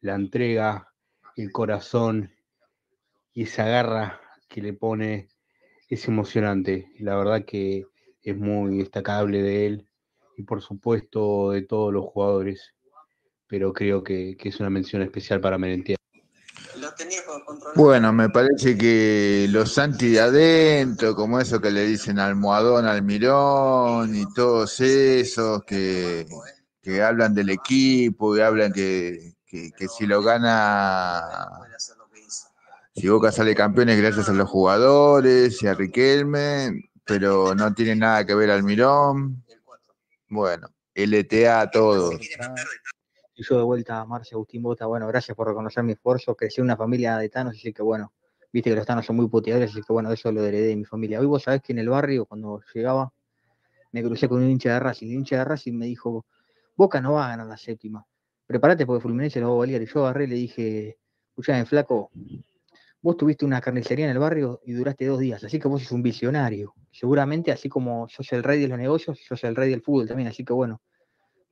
la entrega, el corazón y esa garra que le pone es emocionante. La verdad que es muy destacable de él y por supuesto de todos los jugadores, pero creo que, es una mención especial para Merentiel. Bueno, me parece que los Santi de adentro, como eso que le dicen Almohadón, Almirón y todos esos que, que hablan del equipo y hablan que, que, si lo gana, si Boca sale campeón es gracias a los jugadores y a Riquelme, pero no tiene nada que ver Almirón, bueno, LTA e a todos. Y yo de vuelta a Marcia Agustín Bota, bueno, gracias por reconocer mi esfuerzo. Crecí en una familia de Thanos, así que bueno, viste que los Thanos son muy puteadores, así que bueno, eso lo heredé de mi familia. Hoy vos sabés que en el barrio, cuando llegaba, me crucé con un hincha de Racing. El hincha de Racing me dijo, Boca no va a ganar la séptima. Prepárate porque Fulminense lo va a valer. Y yo agarré y le dije, en flaco, Vos tuviste una carnicería en el barrio y duraste dos días, así que vos sos un visionario. Seguramente, así como sos el rey de los negocios, sos el rey del fútbol también, así que bueno,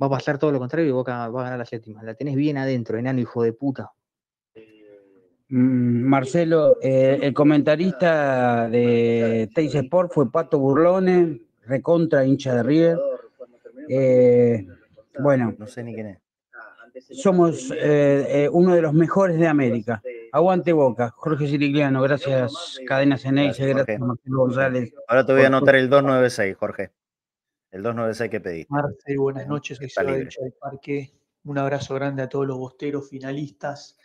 va a pasar todo lo contrario y vos vas a ganar la séptima. La tenés bien adentro, enano hijo de puta. Mm, Marcelo, eh, el comentarista de Teis Sport fue Pato Burlone, recontra hincha de River. Eh, bueno, no sé ni quién es. Somos eh, uno de los mejores de América. Aguante Boca. Jorge Sirigliano, gracias Cadenas en gracias, Marcelo González. Ahora te voy a anotar el 296, Jorge. El 296 que pedí. Marce, buenas noches, del Parque. Un abrazo grande a todos los bosteros finalistas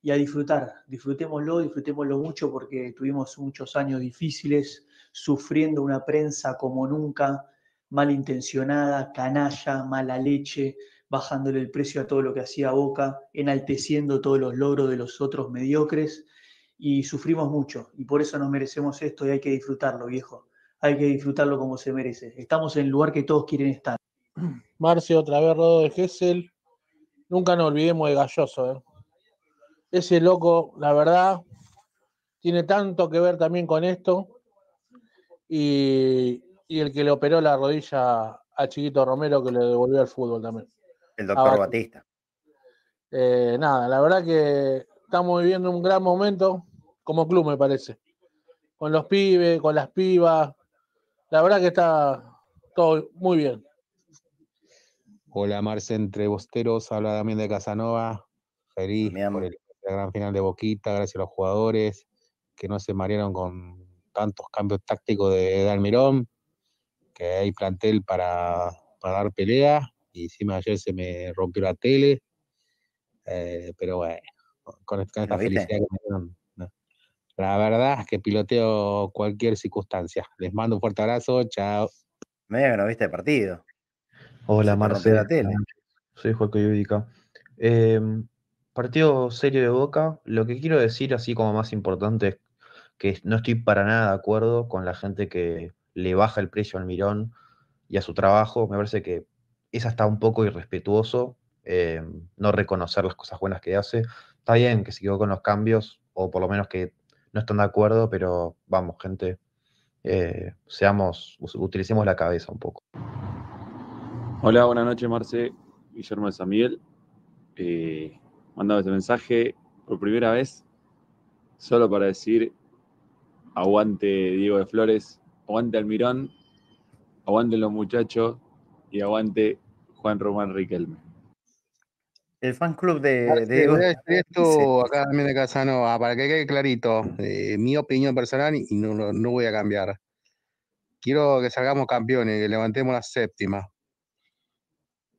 y a disfrutar. Disfrutémoslo, disfrutémoslo mucho porque tuvimos muchos años difíciles, sufriendo una prensa como nunca, malintencionada, canalla, mala leche bajándole el precio a todo lo que hacía Boca, enalteciendo todos los logros de los otros mediocres y sufrimos mucho y por eso nos merecemos esto y hay que disfrutarlo, viejo. Hay que disfrutarlo como se merece. Estamos en el lugar que todos quieren estar. <clears throat> Marcio, otra vez Rodo de Gessel. Nunca nos olvidemos de Galloso. ¿eh? Ese loco, la verdad, tiene tanto que ver también con esto. Y, y el que le operó la rodilla a Chiquito Romero, que le devolvió el fútbol también. El doctor ah, Batista. Eh, nada, la verdad que estamos viviendo un gran momento como club, me parece. Con los pibes, con las pibas. La verdad que está todo muy bien. Hola, Marce, entre bosteros. Habla también de Casanova. Feliz por el, la gran final de Boquita. Gracias a los jugadores que no se marearon con tantos cambios tácticos de, de Que hay plantel para, para dar pelea. Y encima ayer se me rompió la tele. Eh, pero bueno, con, esta, felicidad La verdad es que piloteo cualquier circunstancia. Les mando un fuerte abrazo, chao. Me no viste el partido. Hola, Marcela. Soy Juan Yudica. Em, partido serio de Boca. Lo que quiero decir, así como más importante, es que no estoy para nada de acuerdo con la gente que le baja el precio al Mirón y a su trabajo. Me parece que es hasta un poco irrespetuoso em, no reconocer las cosas buenas que hace. Está bien que quedó con los cambios, o por lo menos que no están de acuerdo, pero vamos, gente, eh, seamos, utilicemos la cabeza un poco. Hola, buenas noches, Marce. Guillermo de San Miguel. Eh, este mensaje por primera vez, solo para decir aguante Diego de Flores, aguante Almirón, aguante los muchachos y aguante Juan Román Riquelme. El fan club de, de Esto acá también de Casanova ah, para que quede clarito, eh, mi opinión personal y no, voy a cambiar. Quiero que salgamos campeones, que levantemos la séptima.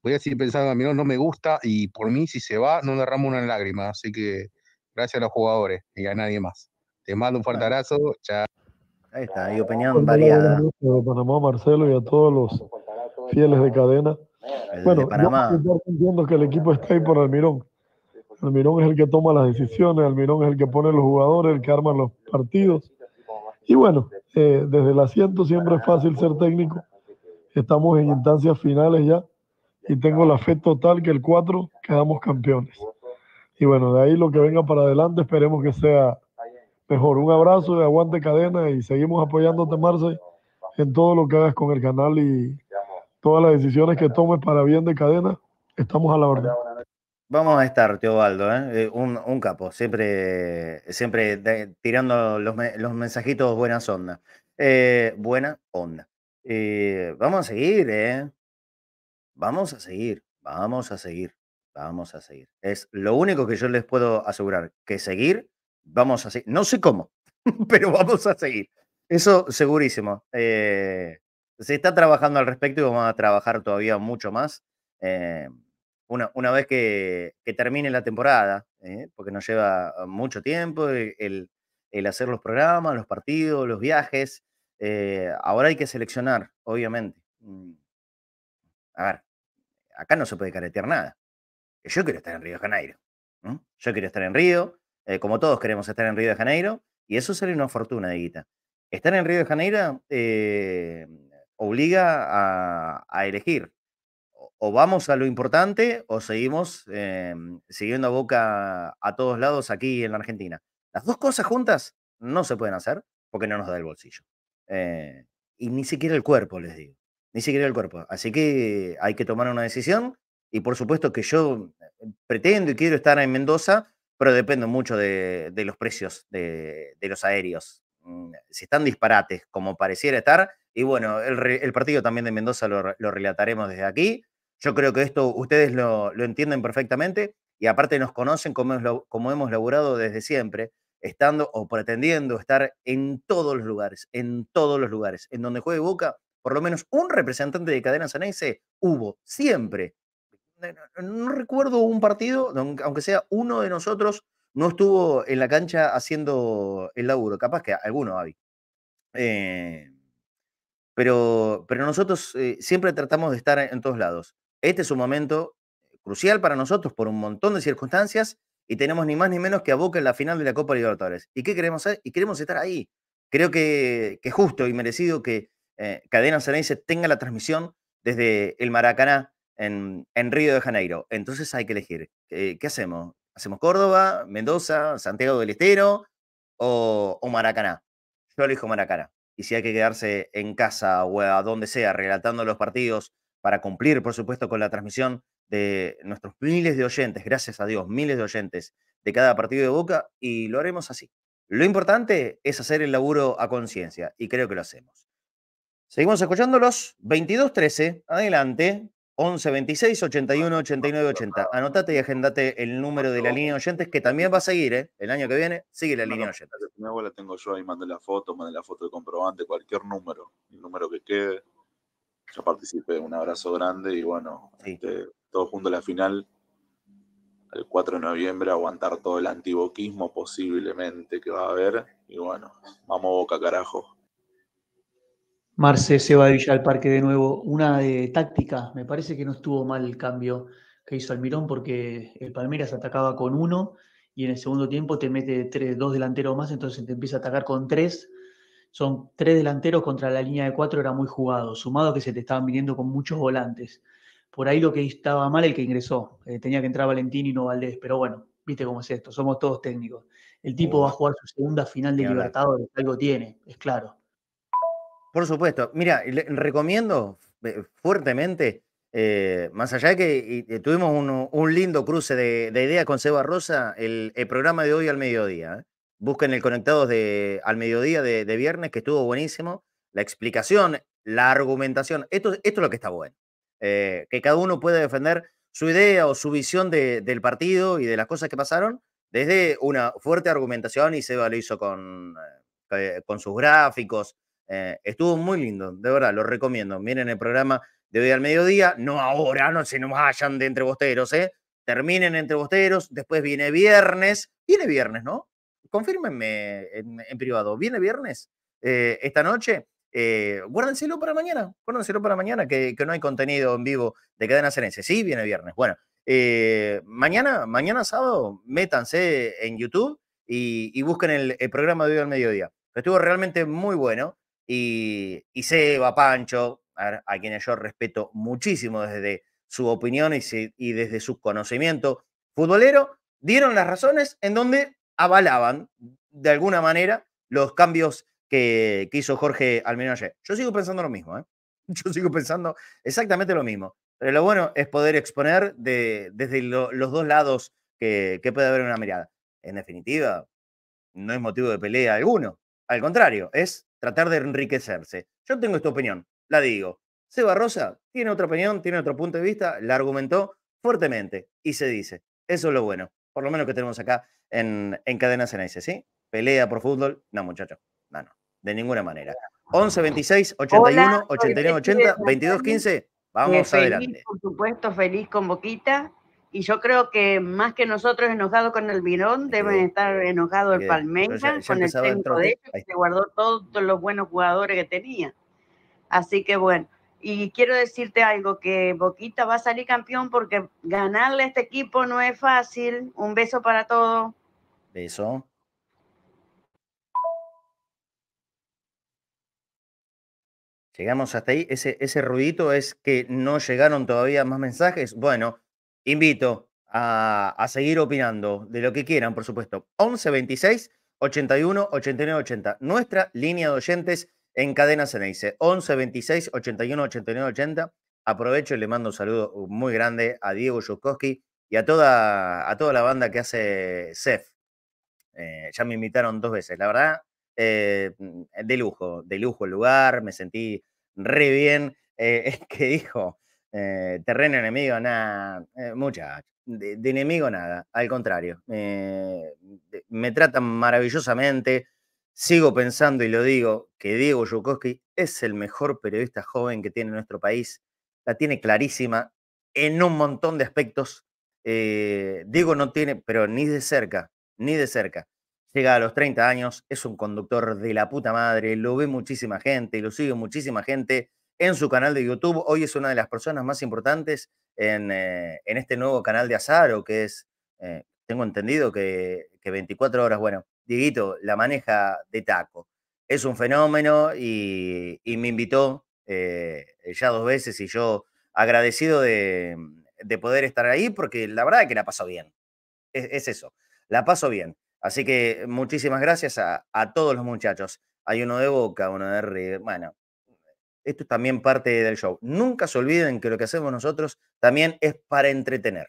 Voy a seguir pensando, a mí no, me gusta y por mí si se va no derramo una lágrima. Así que gracias a los jugadores y a nadie más. Te mando un fuerte abrazo. Chao. Ahí está, hay opinión variada. Panamá, Marcelo y a todos los fieles de cadena bueno, yo estoy que el equipo está ahí por Almirón. Almirón es el que toma las decisiones, Almirón es el que pone los jugadores, el que arma los partidos. Y bueno, eh, desde el asiento siempre es fácil ser técnico. Estamos en instancias finales ya y tengo la fe total que el 4 quedamos campeones. Y bueno, de ahí lo que venga para adelante, esperemos que sea mejor. Un abrazo aguante cadena y seguimos apoyándote, Marce, en todo lo que hagas con el canal y todas las decisiones que tome para bien de cadena, estamos a la orden. Vamos a estar, Teobaldo, ¿eh? Eh, un, capo, siempre, siempre tirando los, los, mensajitos buenas ondas. Eh, buena onda. vamos a seguir, Vamos a seguir, vamos a seguir, vamos a seguir. Es lo único que yo les puedo asegurar, que seguir, vamos a seguir. No sé cómo, <laughs> pero vamos a seguir. Eso segurísimo se está trabajando al respecto y vamos a trabajar todavía mucho más. Eh, una, vez que, termine la temporada, eh, porque nos lleva ah, mucho tiempo eh, el, hacer los programas, los partidos, los viajes. ahora hay que seleccionar, obviamente. Mm, a ver, acá no se puede caretear nada. Yo quiero estar en Río de Janeiro. Yo quiero estar en Río, como todos queremos estar en Río de Janeiro, y eso sería una fortuna de Estar en Río de Janeiro obliga a, elegir. O vamos a lo importante o seguimos em, siguiendo a boca a todos lados aquí en la Argentina. Las dos cosas juntas no se pueden hacer porque no nos da el bolsillo. Eh, y ni siquiera el cuerpo, les digo. Ni siquiera el cuerpo. Así que hay que tomar una decisión. Y por supuesto que yo eh, pretendo y quiero estar en Mendoza, pero dependo mucho de, los precios de, de los aéreos. Mm, si están disparates, como pareciera estar, y bueno, el, partido también de Mendoza lo, relataremos desde aquí. Yo creo que esto ustedes lo, entienden perfectamente y aparte nos conocen como, hemos, como hemos laburado desde siempre, estando o pretendiendo estar en todos los lugares, en todos los lugares, en donde juegue Boca, por lo menos un representante de Cadena sanense hubo, siempre. No, recuerdo un partido, aunque sea uno de nosotros, no estuvo en la cancha haciendo el laburo. Capaz que alguno, Avi. Eh, pero, pero nosotros eh, siempre tratamos de estar en todos lados. Este es un momento crucial para nosotros por un montón de circunstancias y tenemos ni más ni menos que a en la final de la Copa Libertadores. ¿Y qué queremos hacer? Y queremos estar ahí. Creo que es justo y merecido que eh, Cadena Cereice tenga la transmisión desde el Maracaná en, Río de Janeiro. Entonces hay que elegir. Eh, ¿Qué hacemos? ¿Hacemos Córdoba, Mendoza, Santiago del Estero o, o Maracaná? Yo elijo Maracaná y si hay que quedarse en casa o a donde sea relatando los partidos para cumplir, por supuesto, con la transmisión de nuestros miles de oyentes, gracias a Dios, miles de oyentes de cada partido de Boca y lo haremos así. Lo importante es hacer el laburo a conciencia y creo que lo hacemos. Seguimos escuchándolos. 22-13, adelante. 11 26 81 89 80. Anotate y agendate el número de la línea de oyentes que también va a seguir, ¿eh? El año que viene sigue la línea de oyentes. Mi abuela tengo yo ahí, mandé la foto, mandé la foto de comprobante, cualquier número, el número que quede. Ya participé, un abrazo grande y bueno, todo este, junto todos juntos a la final, el 4 de noviembre, aguantar todo el antiboquismo posiblemente que va a haber y bueno, vamos boca carajo. Marce se va de Villa al Parque de nuevo. Una de eh, táctica, me parece que no estuvo mal el cambio que hizo Almirón porque el Palmeiras atacaba con uno y en el segundo tiempo te mete dos delanteros más, entonces te empieza a atacar con tres. Son tres delanteros contra la línea de cuatro, era muy jugado, sumado que se te estaban viniendo con muchos volantes. Por ahí lo que estaba mal el que ingresó, eh, tenía que entrar Valentín y no Valdés, pero bueno, viste cómo es esto, somos todos técnicos. El tipo va a jugar su segunda final de Libertadores, algo tiene, es claro. Por supuesto. Mira, recomiendo eh, fuertemente, eh, más allá de que eh, tuvimos un, lindo cruce de, ideas con Seba Rosa, el, programa de hoy al mediodía. Busquen el Conectados de, al mediodía de, viernes, que estuvo buenísimo. La explicación, la argumentación, esto, esto es lo que está bueno. que cada uno pueda defender su idea o su visión del partido y de las cosas que pasaron desde una fuerte argumentación y Seba lo hizo con, con sus gráficos, eh, estuvo muy lindo, de verdad, lo recomiendo. Miren el programa de hoy al mediodía, no ahora, no se nos vayan de entre ¿eh? Terminen entre después viene viernes, viene viernes, ¿no? Confírmenme en, privado, ¿viene viernes eh, esta noche? Eh, guárdenselo para mañana, guárdenselo para mañana, que, no hay contenido en vivo de Cadena Cerense. Sí, viene viernes. Bueno, eh, mañana, mañana sábado, métanse en YouTube y, busquen el, el programa de hoy al mediodía. Estuvo realmente muy bueno y, y Seba, Pancho, a, quien quienes yo respeto muchísimo desde su opinión y, desde su conocimiento futbolero, dieron las razones en donde avalaban de alguna manera los cambios que, hizo Jorge menos ayer. Yo sigo pensando lo mismo, ¿eh? <laughs> yo sigo pensando exactamente lo mismo. Pero lo bueno es poder exponer desde los dos lados que, que puede haber una mirada. En definitiva, no es motivo de pelea alguno. Al contrario, es tratar de enriquecerse. Yo tengo esta opinión, la digo. Seba Rosa tiene otra opinión, tiene otro punto de vista, la argumentó fuertemente y se dice. Eso es lo bueno, por lo menos que tenemos acá en, en Cadena Cenaice, ¿sí? Pelea por fútbol, no muchachos, no, no, de ninguna manera. 11 26 81 89 80 22 15, vamos feliz, adelante. Por supuesto, feliz con Boquita y yo creo que más que nosotros enojados con el Virón, deben estar enojado el Palmeiras con el centro de ellos, que guardó todos los buenos jugadores que tenía. Así que bueno, y quiero decirte algo, que Boquita va a salir campeón porque ganarle a este equipo no es fácil. Un beso para todos. Beso. Llegamos hasta ahí. Ese, ese ruidito es que no llegaron todavía más mensajes. Bueno, invito a, seguir opinando de lo que quieran, por supuesto. 1126 26 81 89 Nuestra línea de oyentes en Cadena Ceneice. 1126 26 81 89 80. Aprovecho y le mando un saludo uh, muy grande a Diego Yuskowski y a toda, a toda la banda que hace CEF. Eh, ya me invitaron dos veces, la verdad, eh, de lujo, de lujo el lugar, me sentí re bien. Eh, <laughs> es que dijo, eh, terreno enemigo, nada, eh, mucha, muchachos. De, enemigo, nada, al contrario. Eh, me tratan maravillosamente. Sigo pensando y lo digo que Diego Yukoski es el mejor periodista joven que tiene nuestro país. La tiene clarísima en un montón de aspectos. Diego no tiene, pero ni de cerca, ni de cerca. Llega a los 30 años, es un conductor de la puta madre, lo ve muchísima gente, lo sigue muchísima gente en su canal de YouTube. Hoy es una de las personas más importantes en, eh, este nuevo canal de Azaro, que es, eh, tengo entendido que, 24 horas, bueno, digito, la maneja de taco. Es un fenómeno y, me invitó eh, ya dos veces y yo agradecido de, poder estar ahí porque la verdad es que la paso bien. Es, eso, la paso bien. Así que muchísimas gracias a, a todos los muchachos. Hay uno de Boca, uno de River, bueno, esto es también parte del show. Nunca se olviden que lo que hacemos nosotros también es para entretener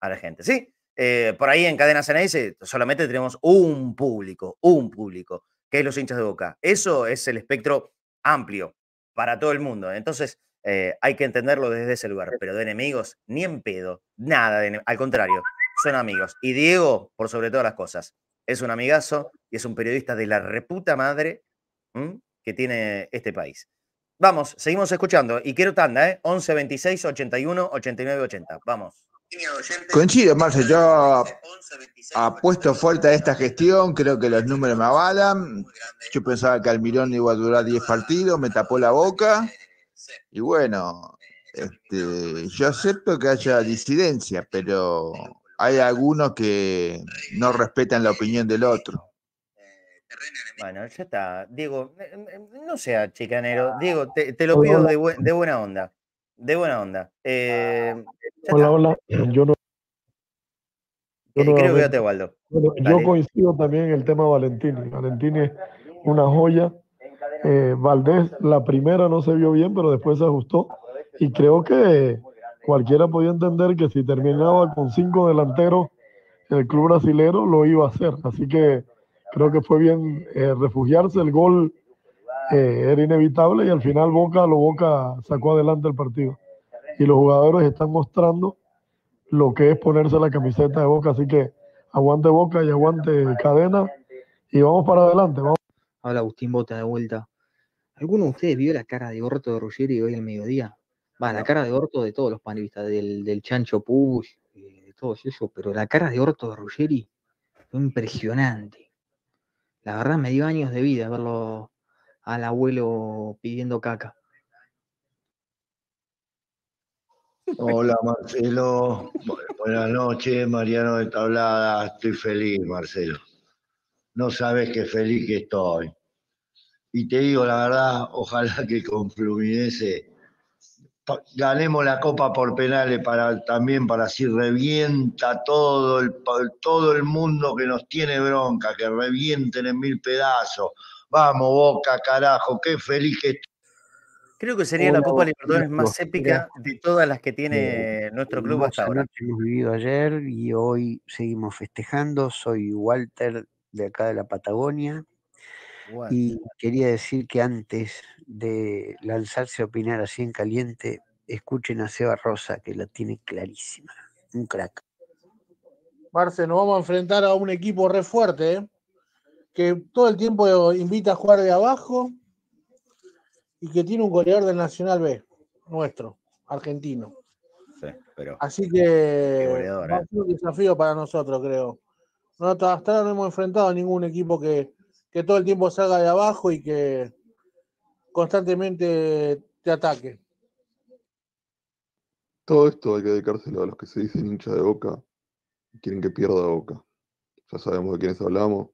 a la gente, ¿sí? Eh, por ahí en Cadena Sena solamente tenemos un público, un público, que es los hinchas de Boca. Eso es el espectro amplio para todo el mundo. Entonces, eh, hay que entenderlo desde ese lugar. Pero de enemigos, ni en pedo, nada, de al contrario, son amigos. Y Diego, por sobre todas las cosas, es un amigazo y es un periodista de la reputa madre que tiene este país. Vamos, seguimos escuchando. Y quiero tanda, ¿eh? 11 26 81 89 80. Vamos. Coincido, Marce, yo apuesto fuerte a esta gestión, creo que los números me avalan. Yo pensaba que Almirón iba a durar 10 partidos, me tapó la boca. Y bueno, este, yo acepto que haya disidencia, pero hay algunos que no respetan la opinión del otro. Bueno, ya está. digo, no sea chicanero. Diego, te, lo pido de, buena onda. De buena onda. Eh, hola, hola. <clears throat> Yo no. Yo eh, creo que yo te yo coincido también en el tema de Valentini. Valentini es una joya. Eh, Valdés, la primera no se vio bien, pero después se ajustó. Y creo que cualquiera podía entender que si terminaba con cinco delanteros, el club brasilero lo iba a hacer. Así que creo que fue bien eh, refugiarse. El gol eh, era inevitable y al final Boca lo Boca sacó adelante el partido. Y los jugadores están mostrando lo que es ponerse la camiseta de Boca. Así que aguante Boca y aguante cadena y vamos para adelante. Vamos. Habla Agustín Bota de vuelta. ¿Alguno de ustedes vio la cara de Orto de Ruggeri hoy al mediodía? Va, la cara de Orto de todos los panelistas, del, del Chancho Push, eh, de todos ellos, pero la cara de Orto de Ruggeri fue impresionante la verdad me dio años de vida verlo al abuelo pidiendo caca. Hola Marcelo, buenas noches, Mariano de Tablada, estoy feliz Marcelo. No sabes qué feliz que estoy. Y te digo la verdad, ojalá que con Fluminense ganemos la copa por penales para también para si revienta todo el todo el mundo que nos tiene bronca, que revienten en mil pedazos. Vamos, Boca, carajo, qué feliz que Creo que sería la Copa Libertadores más épica de todas las que tiene eh, nuestro club hasta ahora. Que hemos vivido ayer y hoy seguimos festejando. Soy Walter de acá de la Patagonia. Y quería decir que antes de lanzarse a opinar así en caliente, escuchen a Seba Rosa, que la tiene clarísima. Un crack. Marce, nos vamos a enfrentar a un equipo re fuerte, ¿eh? que todo el tiempo invita a jugar de abajo y que tiene un goleador del Nacional B, nuestro, argentino. pero Así que es ¿eh? un desafío para nosotros, creo. hasta ahora no hemos enfrentado a ningún equipo que, que todo el tiempo salga de abajo y que constantemente te ataque. Todo esto hay que dedicárselo a los que se dicen hincha de boca y quieren que pierda boca. Ya sabemos de quiénes hablamos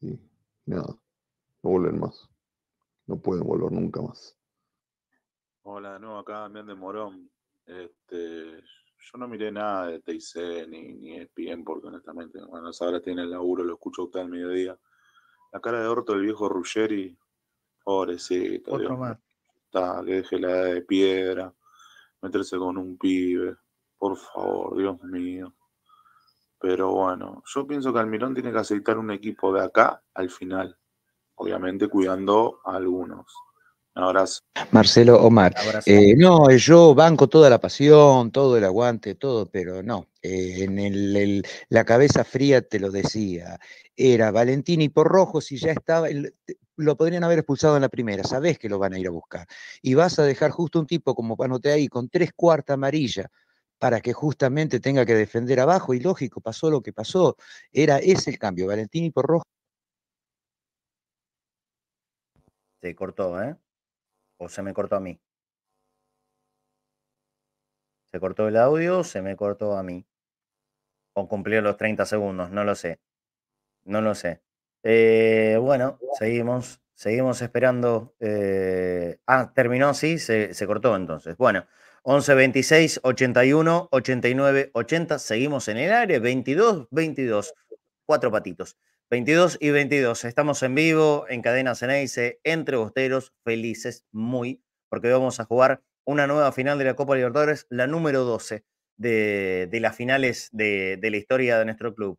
y nada, no vuelven más. No pueden volver nunca más. Hola de nuevo acá, Damián de Morón. Este, yo no miré nada de TIC ni, ni ESPN porque honestamente, bueno, ahora tiene el laburo, lo escucho usted al mediodía. La cara de orto del viejo Ruggeri, pobrecito. Otro más. Está, que deje la edad de piedra, meterse con un pibe, por favor, Dios mío. Pero bueno, yo pienso que Almirón tiene que aceitar un equipo de acá al final, obviamente cuidando a algunos. Marcelo Omar. Eh, no, eh, yo banco toda la pasión, todo el aguante, todo, pero no. Eh, en el, la cabeza fría te lo decía. Era Valentín por rojo, si ya estaba. lo podrían haber expulsado en la primera, sabés que lo van a ir a buscar. Y vas a dejar justo un tipo como panote ahí con tres cuartas amarillas para que justamente tenga que defender abajo. Y lógico, pasó lo que pasó. Era ese el cambio, Valentín por rojo. Se cortó, ¿eh? se me cortó a mí? ¿Se cortó el audio se me cortó a mí? O cumplió los 30 segundos, no lo sé. No lo sé. Eh, bueno, seguimos. Seguimos esperando. Eh, ah, terminó así, se, se, cortó entonces. Bueno, 11, 26, 81, 89, 80. Seguimos en el aire. 22, 22. Cuatro patitos. 22 y 22. Estamos en vivo en Cadena Ceneice, entre bosteros, felices, muy, porque vamos a jugar una nueva final de la Copa Libertadores, la número 12 de, las finales de, la historia de nuestro club.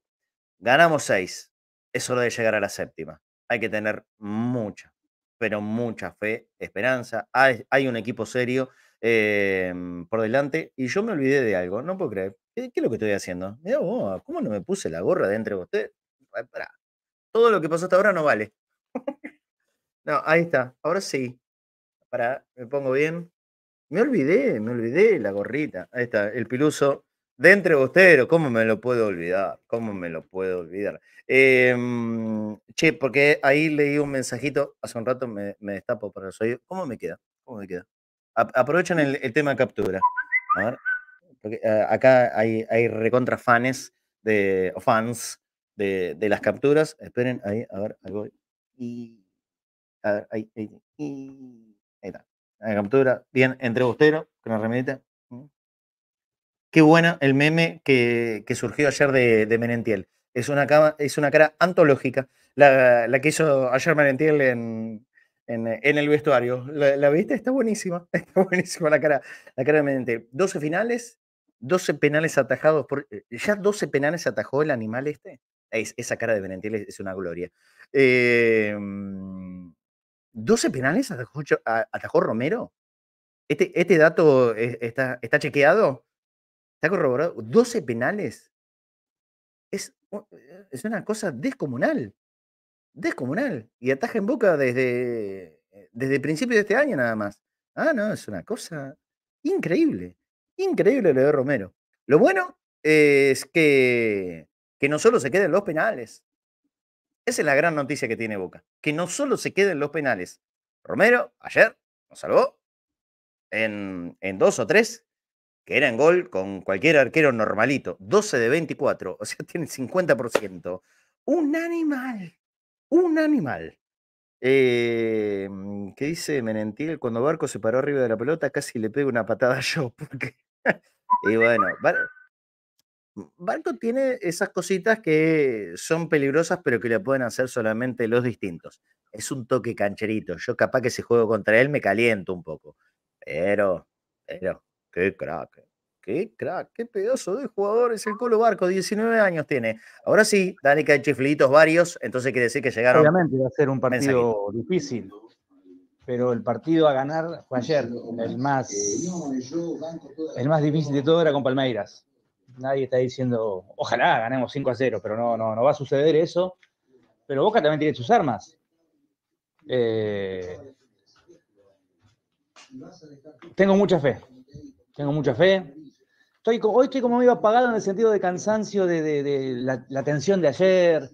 Ganamos 6. Es hora de llegar a la séptima. Hay que tener mucha, pero mucha fe, esperanza. Hay, un equipo serio em, por delante. Y yo me olvidé de algo, no puedo creer. ¿Qué, es lo que estoy haciendo? ¿cómo no me puse la gorra de entre bosteros? Todo lo que pasó hasta ahora no vale. no, ahí está. Ahora sí. Para, me pongo bien. Me olvidé, me olvidé la gorrita. Ahí está, el piluso de entre ¿Cómo me lo puedo olvidar? ¿Cómo me lo puedo olvidar? Em, che, porque ahí leí un mensajito. Hace un rato me, destapo para los oídos. ¿Cómo me queda? ¿Cómo me queda? aprovechan el, tema de captura. A ver, eh, acá hay, hay recontra fans de, fans de, las capturas. Esperen, ahí, a ver, ahí ahí, ahí, ahí está. La captura, bien, entre bustero, con la remedita. Qué bueno el meme que, surgió ayer de, Menentiel. Es una, cama, es una cara antológica, la, que hizo ayer Menentiel en, en, el vestuario. La, la, viste, está buenísima. <laughs> Está buenísima la cara, la cara de Menentiel 12 finales, 12 penales atajados. Eh, ¿Ya 12 penales atajó el animal este? esa cara de Benentiel es, una gloria. 12 em, penales atajó, Romero. Este, este dato está, está chequeado. Está corroborado. 12 penales. Es, es una cosa descomunal. Descomunal. Y ataja en boca desde, eh, desde el principio de este año nada más. Ah, no, es una cosa increíble. Increíble lo de Romero. Lo bueno es que que no solo se queden los penales. Esa es la gran noticia que tiene Boca, que no solo se queden los penales. Romero ayer nos salvó en, en dos o tres, que era en gol con cualquier arquero normalito, 12 de 24, <laughs> o sea, tiene 50%. Un animal, un animal. Eh, ¿Qué dice Menentil Cuando Barco se paró arriba de la pelota, casi le pego una patada a yo. <laughs> y bueno, Barco tiene esas cositas que son peligrosas, pero que le pueden hacer solamente los distintos. Es un toque cancherito. Yo capaz que si juego contra él me caliento un poco. Pero, pero, qué crack. Qué crack, qué pedazo de jugador es el Colo Barco, 19 años tiene. Ahora sí, dale que hay chiflitos varios, entonces quiere decir que llegaron. Obviamente va a ser un partido difícil, pero el partido a ganar fue ayer, el más, el más difícil de todo era con Palmeiras nadie está diciendo, ojalá ganemos 5 a 0, pero no, no, no va a suceder eso. Pero Boca también tiene sus armas. Eh, tengo mucha fe. Tengo mucha fe. Estoy, hoy estoy como medio apagado en el sentido de cansancio de, la, tensión de ayer,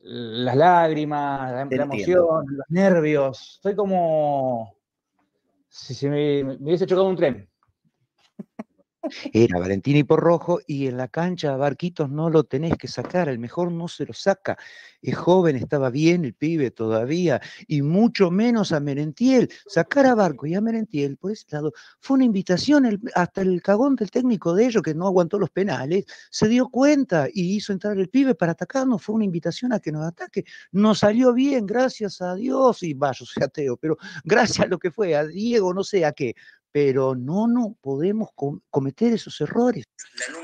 las lágrimas, la, emoción, los nervios. Estoy como si, me hubiese chocado un tren. Era Valentín y porrojo y en la cancha a Barquitos no lo tenés que sacar, el mejor no se lo saca. el joven, estaba bien el pibe todavía y mucho menos a Merentiel. Sacar a Barco y a Merentiel por ese lado fue una invitación, hasta el cagón del técnico de ellos que no aguantó los penales, se dio cuenta y hizo entrar el pibe para atacarnos, fue una invitación a que nos ataque. Nos salió bien, gracias a Dios y vaya, soy <laughs> ateo, pero gracias a lo que fue, a Diego, no sé a qué, pero no, no podemos cometer esos errores.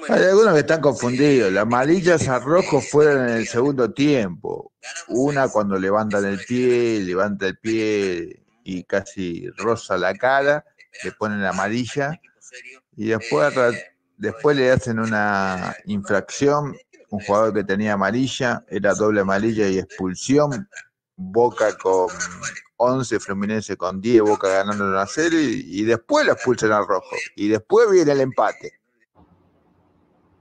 Hay algunos que están confundidos. Las amarillas a rojo fueron en el segundo tiempo. Una cuando levantan el pie, levanta el pie y casi roza la cara, le ponen la amarilla y después, eh, después le hacen una eh, infracción. Eh, Un jugador que tenía amarilla, era doble amarilla y expulsión, Boca con 11, Fluminense con 10, Boca ganando la serie y, después la expulsan al rojo. Y después viene el empate.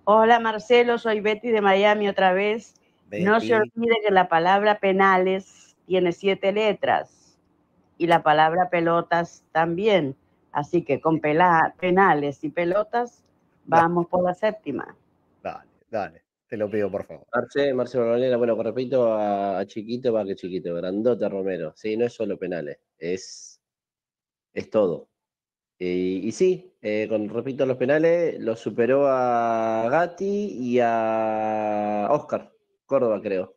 Hola Marcelo, soy Betty de Miami otra vez. No se olvide que la palabra penales tiene siete letras y la palabra pelotas también. Así que con penales y pelotas vamos por la séptima. Dale, dale. Te lo pido, por favor. Marce, Marcelo bueno, con respecto a, Chiquito, va que Chiquito, grandote Romero. Sí, no es solo penales, es, es todo. Y, sí, eh, con respecto a los penales, lo superó a Gatti y a Oscar, Córdoba, creo.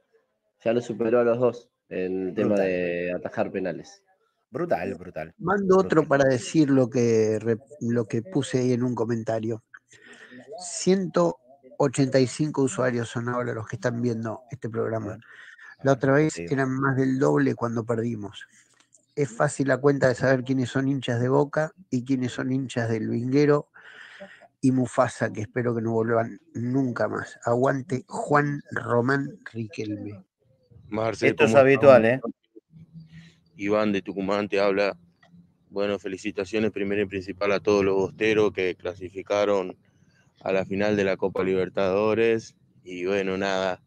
Ya lo superó a los dos en el tema de atajar penales. Brutal, brutal. Mando otro para decir lo que, lo que puse ahí en un comentario. Siento 85 usuarios son ahora los que están viendo este programa. La otra vez eran más del doble cuando perdimos. Es fácil la cuenta de saber quiénes son hinchas de Boca y quiénes son hinchas del Vinguero y Mufasa, que espero que no vuelvan nunca más. Aguante Juan Román Riquelme. Esto es habitual, ¿eh? Iván de Tucumán te habla. Bueno, felicitaciones primero y principal a todos los bosteros que clasificaron a la final de la Copa Libertadores. Y bueno, nada,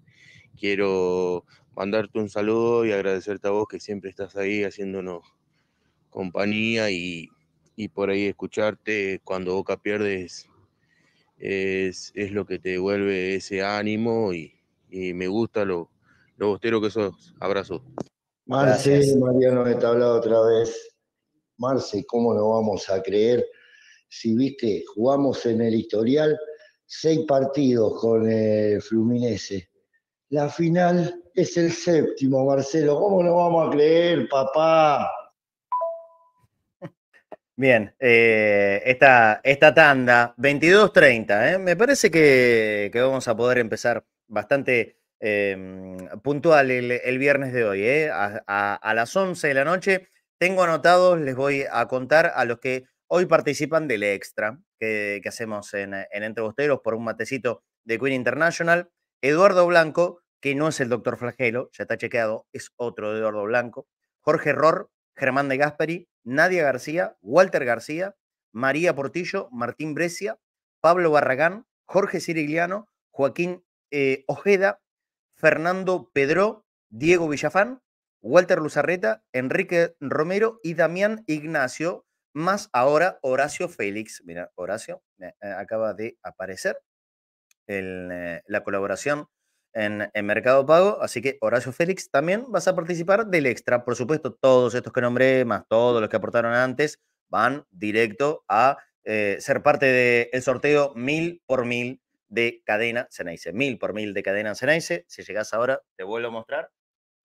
quiero mandarte un saludo y agradecerte a vos que siempre estás ahí haciéndonos compañía y, por ahí escucharte cuando Boca pierdes es, lo que te devuelve ese ánimo y, me gusta lo, lo bostero que sos. Abrazo. Marce, Mariano está hablado otra vez. Marce, ¿cómo lo vamos a creer? si viste, jugamos en el historial seis partidos con el Fluminense. La final es el séptimo, Marcelo. ¿Cómo lo vamos a creer, papá? Bien, eh, esta, tanda, 22.30, 30 ¿eh? me parece que, vamos a poder empezar bastante em, puntual el, viernes de hoy. ¿eh? a, las 11 de la noche tengo anotados, les voy a contar a los que Hoy participan del extra que, hacemos eh, en, Entre Bosteros por un matecito de Queen International. Eduardo Blanco, que no es el doctor Flagelo, ya está chequeado, es otro Eduardo Blanco. Jorge Ror, Germán de Gasperi, Nadia García, Walter García, María Portillo, Martín Brescia, Pablo Barragán, Jorge Cirigliano, Joaquín eh, Ojeda, Fernando Pedro, Diego Villafán, Walter Luzarreta, Enrique Romero y Damián Ignacio, más ahora Horacio Félix, mira, Horacio eh, eh, acaba de aparecer eh, la colaboración en, Mercado Pago, así que Horacio Félix también vas a participar del extra. Por supuesto, todos estos que nombré, más todos los que aportaron antes, van directo a ser parte del sorteo mil por mil de cadena Ceneice. Mil por mil de cadena Ceneice. Si llegas ahora, te vuelvo a mostrar.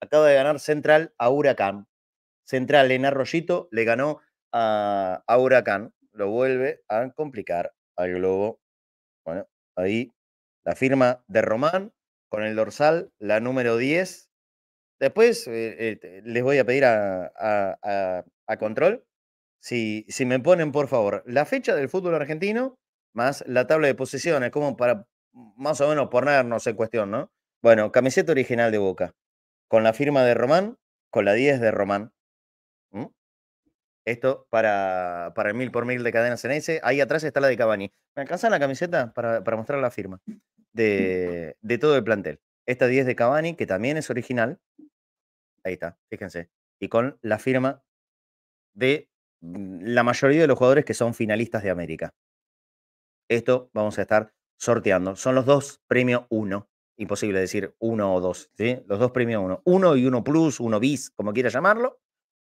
Acaba de ganar Central a Huracán. Central en Arroyito le ganó a, Huracán, lo vuelve a complicar al globo. Bueno, ahí la firma de Román con el dorsal, la número 10. Después eh, eh, les voy a pedir a, Control si, si, me ponen, por favor, la fecha del fútbol argentino más la tabla de posiciones, como para más o menos ponernos en cuestión, ¿no? Bueno, camiseta original de Boca, con la firma de Román, con la 10 de Román, esto para, para el mil por mil de cadenas en ese, Ahí atrás está la de Cabani. ¿Me alcanza la camiseta para, mostrar la firma de, de, todo el plantel? Esta 10 de Cabani, que también es original. Ahí está, fíjense. Y con la firma de mm, la mayoría de los jugadores que son finalistas de América. Esto vamos a estar sorteando. Son los dos premio 1. Imposible decir uno o dos, ¿sí? Los dos premios 1. Uno. uno y uno plus, uno bis, como quiera llamarlo.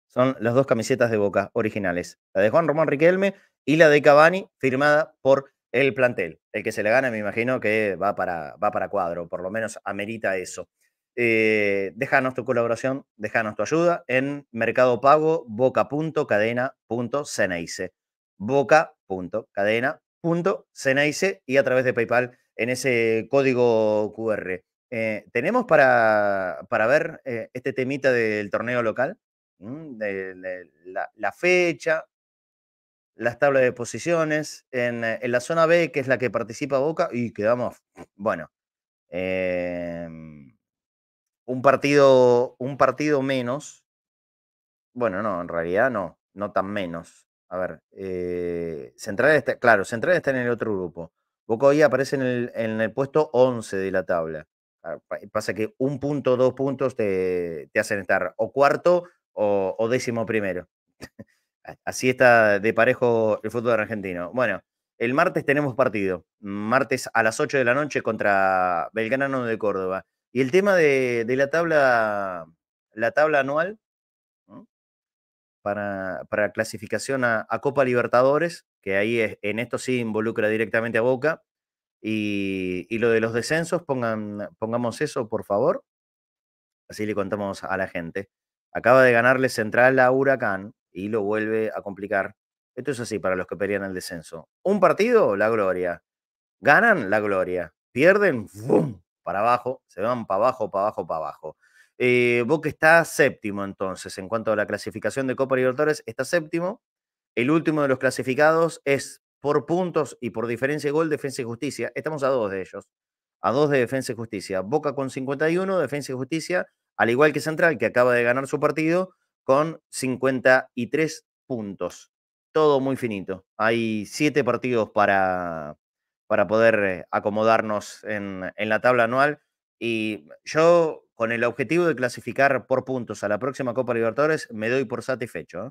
Son las dos camisetas de Boca originales. La de Juan Román Riquelme y la de Cavani, firmada por el plantel. El que se le gana, me imagino que va para, para cuadro, por lo menos amerita eso. Eh, déjanos tu colaboración, déjanos tu ayuda en Mercado Pago, boca.cadena.ceneice. Boca.cadena.ceneice y a través de PayPal en ese código QR. Eh, ¿Tenemos para, para ver eh, este temita del torneo local? de, la, fecha, las tablas de posiciones. Eh, en, la zona B, que es la que participa Boca, y quedamos, bueno, em, un, partido, un partido menos. Bueno, no, en realidad no, no tan menos. A ver, eh, Central está, claro, Central está en el otro grupo. Boca hoy aparece en el, puesto 11 de la tabla. Ah, pasa que un punto, dos puntos te, te hacen estar o cuarto o, décimo primero. Así está de parejo el fútbol argentino. Bueno, el martes tenemos partido. Martes a las 8 de la noche contra Belgrano de Córdoba. Y el tema de, la tabla, la tabla anual para, clasificación a, Copa Libertadores, que ahí es, en esto sí involucra directamente a Boca. Y, y lo de los descensos, pongan, pongamos eso, por favor. Así le contamos a la gente. Acaba de ganarle Central a Huracán y lo vuelve a complicar. Esto es así para los que pelean el descenso. Un partido, la gloria. Ganan, la gloria. Pierden, ¡bum! para abajo. Se van para abajo, para abajo, para abajo. Eh, Boca está séptimo entonces en cuanto a la clasificación de Copa Libertadores, está séptimo. El último de los clasificados es por puntos y por diferencia de gol Defensa y Justicia. Estamos a dos de ellos, a dos de Defensa y Justicia. Boca con 51, Defensa y Justicia al igual que Central, que acaba de ganar su partido con 53 puntos. Todo muy finito. Hay siete partidos para, para poder eh, acomodarnos en, la tabla anual. Y yo, con el objetivo de clasificar por puntos a la próxima Copa Libertadores, me doy por satisfecho. ¿eh?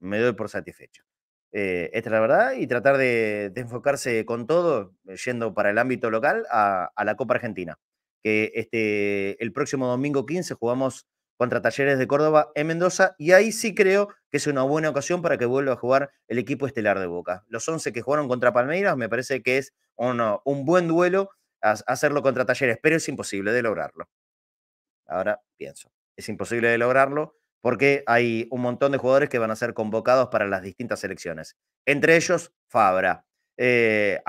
Me doy por satisfecho. Eh, esta es la verdad, y tratar de, enfocarse con todo, yendo para el ámbito local, a la Copa Argentina que este, el próximo domingo 15 jugamos contra Talleres de Córdoba en Mendoza y ahí sí creo que es una buena ocasión para que vuelva a jugar el equipo estelar de Boca. Los 11 que jugaron contra Palmeiras me parece que es un buen duelo hacerlo contra Talleres, pero es imposible de lograrlo. Ahora pienso, es imposible de lograrlo porque hay un montón de jugadores que van a ser convocados para las distintas selecciones. Entre ellos, Fabra, eh,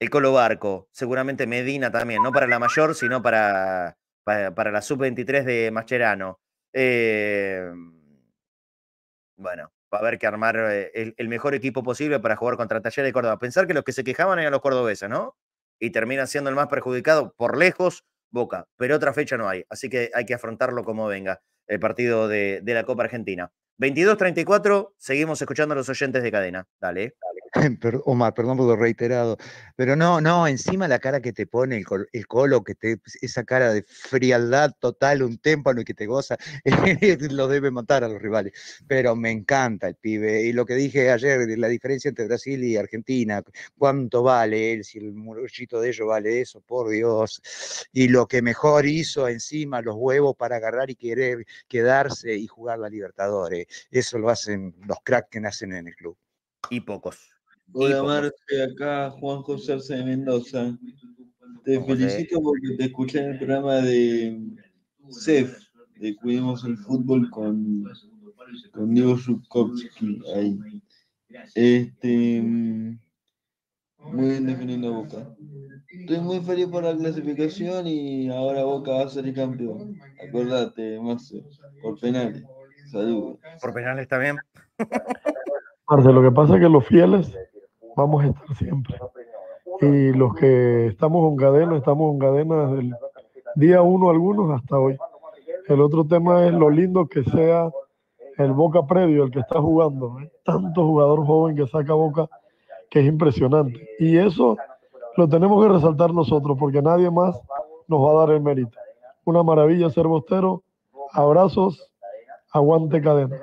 el Colo Barco, seguramente Medina también, no para la mayor, sino para, para, la sub-23 de Mascherano. Eh, bueno, va a haber que armar eh, el, mejor equipo posible para jugar contra Taller de Córdoba. Pensar que los que se quejaban eran los cordobeses, ¿no? Y termina siendo el más perjudicado por lejos Boca, pero otra fecha no hay, así que hay que afrontarlo como venga el partido de, de la Copa Argentina. 22-34, seguimos escuchando a los oyentes de cadena. Dale. Omar, <laughs> perdón por lo reiterado, pero no, no, encima la cara que te pone, el, colo, que te, pues, esa cara de frialdad total, un témpano y que te goza, <laughs> lo debe matar a los rivales. Pero me encanta el pibe. Y lo que dije ayer, la diferencia entre Brasil y Argentina, cuánto vale él, si el murillito de ellos vale eso, por Dios. Y lo que mejor hizo encima, los huevos para agarrar y querer quedarse y jugar la Libertadores. Eso lo hacen los cracks que nacen en el club. Y pocos. Hola Marce, acá, Juan José Arce de Mendoza. Te felicito porque te escuché en el programa de CEF, de Cuidemos el Fútbol con, con Diego ahí. Este, mm, muy bien definiendo Boca. Estoy muy feliz por la clasificación y ahora Boca va a ser el campeón. Acuérdate, Marce por penales. Saludos. Por penales está bien. Marce, lo que pasa es que los fieles vamos a estar siempre. Y los que estamos en cadena, estamos en cadena desde el día uno algunos hasta hoy. El otro tema es lo lindo que sea el Boca previo, el que está jugando. ¿eh? tanto jugador joven que saca Boca que es impresionante. Y eso lo tenemos que resaltar nosotros porque nadie más nos va a dar el mérito. Una maravilla ser bostero. Abrazos. Aguante cadena.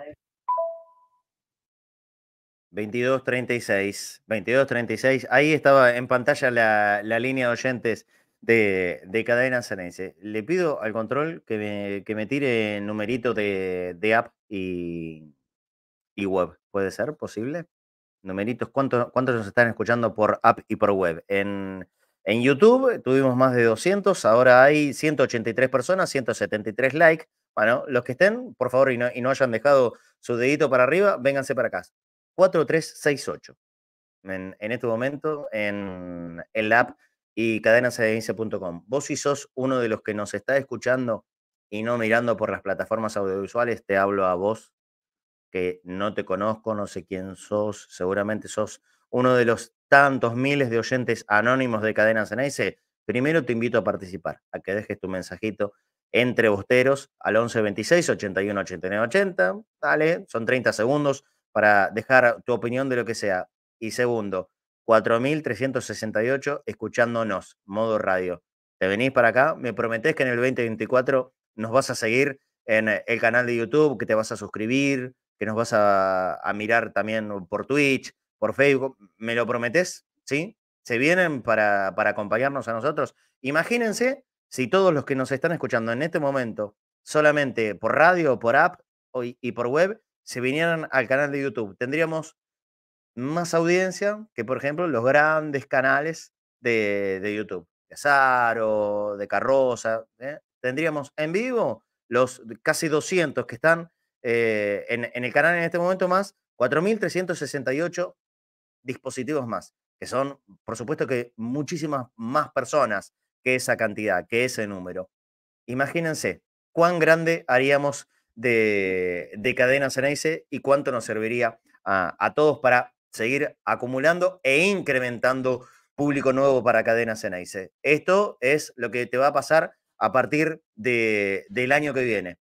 2236, 2236. Ahí estaba en pantalla la, línea de oyentes de, de Cadena Sanense. Le pido al control que me, que me tire numerito de, app y, web. ¿Puede ser posible? Numeritos, ¿cuántos, ¿cuántos nos están escuchando por app y por web? En, en YouTube tuvimos más de 200, ahora hay 183 personas, 173 likes. Bueno, los que estén, por favor, y no hayan dejado su dedito para arriba, vénganse para acá. 4368. En, en este momento, en, el app y cadenasedencia.com. Vos si sos uno de los que nos está escuchando y no mirando por las plataformas audiovisuales, te hablo a vos, que no te conozco, no sé quién sos, seguramente sos uno de los tantos miles de oyentes anónimos de Cadena Primero te invito a participar, a que dejes tu mensajito entre bosteros al 11 26 81 89 80. Dale, son 30 segundos para dejar tu opinión de lo que sea. Y segundo, 4.368 escuchándonos, modo radio. Te venís para acá, me prometés que en el 2024 nos vas a seguir en eh, el canal de YouTube, que te vas a suscribir, que nos vas a, mirar también uh, por Twitch, por Facebook. ¿Me lo prometés? ¿Sí? ¿Se vienen para, para acompañarnos a nosotros? Imagínense si todos los que nos están escuchando en este momento, solamente por radio, por app y por web, se vinieran al canal de YouTube. Tendríamos más audiencia que, por ejemplo, los grandes canales de, YouTube, de de Carroza. ¿eh? Tendríamos en vivo los casi 200 que están eh, en, en, el canal en este momento, más 4.368 dispositivos más, que son, por supuesto, que muchísimas más personas que esa cantidad, que ese número. Imagínense cuán grande haríamos de, cadenas Cadena Ceneice y cuánto nos serviría a, todos para seguir acumulando e incrementando público nuevo para Cadena Ceneice. Esto es lo que te va a pasar a partir del año que viene.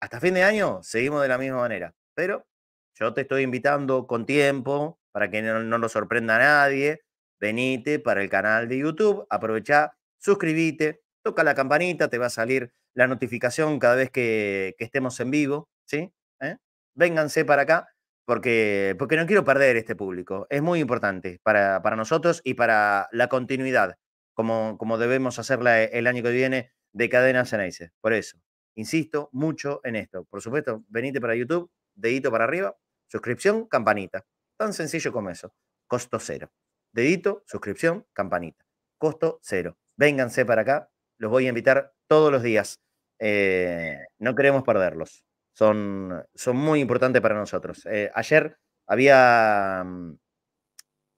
Hasta fin de año seguimos de la misma manera, pero yo te estoy invitando con tiempo para que no, no lo sorprenda a nadie. Venite para el canal de YouTube, aprovecha, suscríbete toca la campanita, te va a salir la notificación cada vez que, estemos en vivo, ¿sí? ¿Eh? Vénganse para acá porque, porque no quiero perder este público. Es muy importante para, nosotros y para la continuidad, como, como debemos hacerla eh, el año que viene de en Ceneice. Por eso, insisto mucho en esto. Por supuesto, venite para YouTube, dedito para arriba, suscripción, campanita. Tan sencillo como eso. Costo cero. Dedito, suscripción, campanita. Costo cero. Vénganse para acá los voy a invitar todos los días. Eh, no queremos perderlos. Son, son muy importantes para nosotros. Eh, ayer había mm,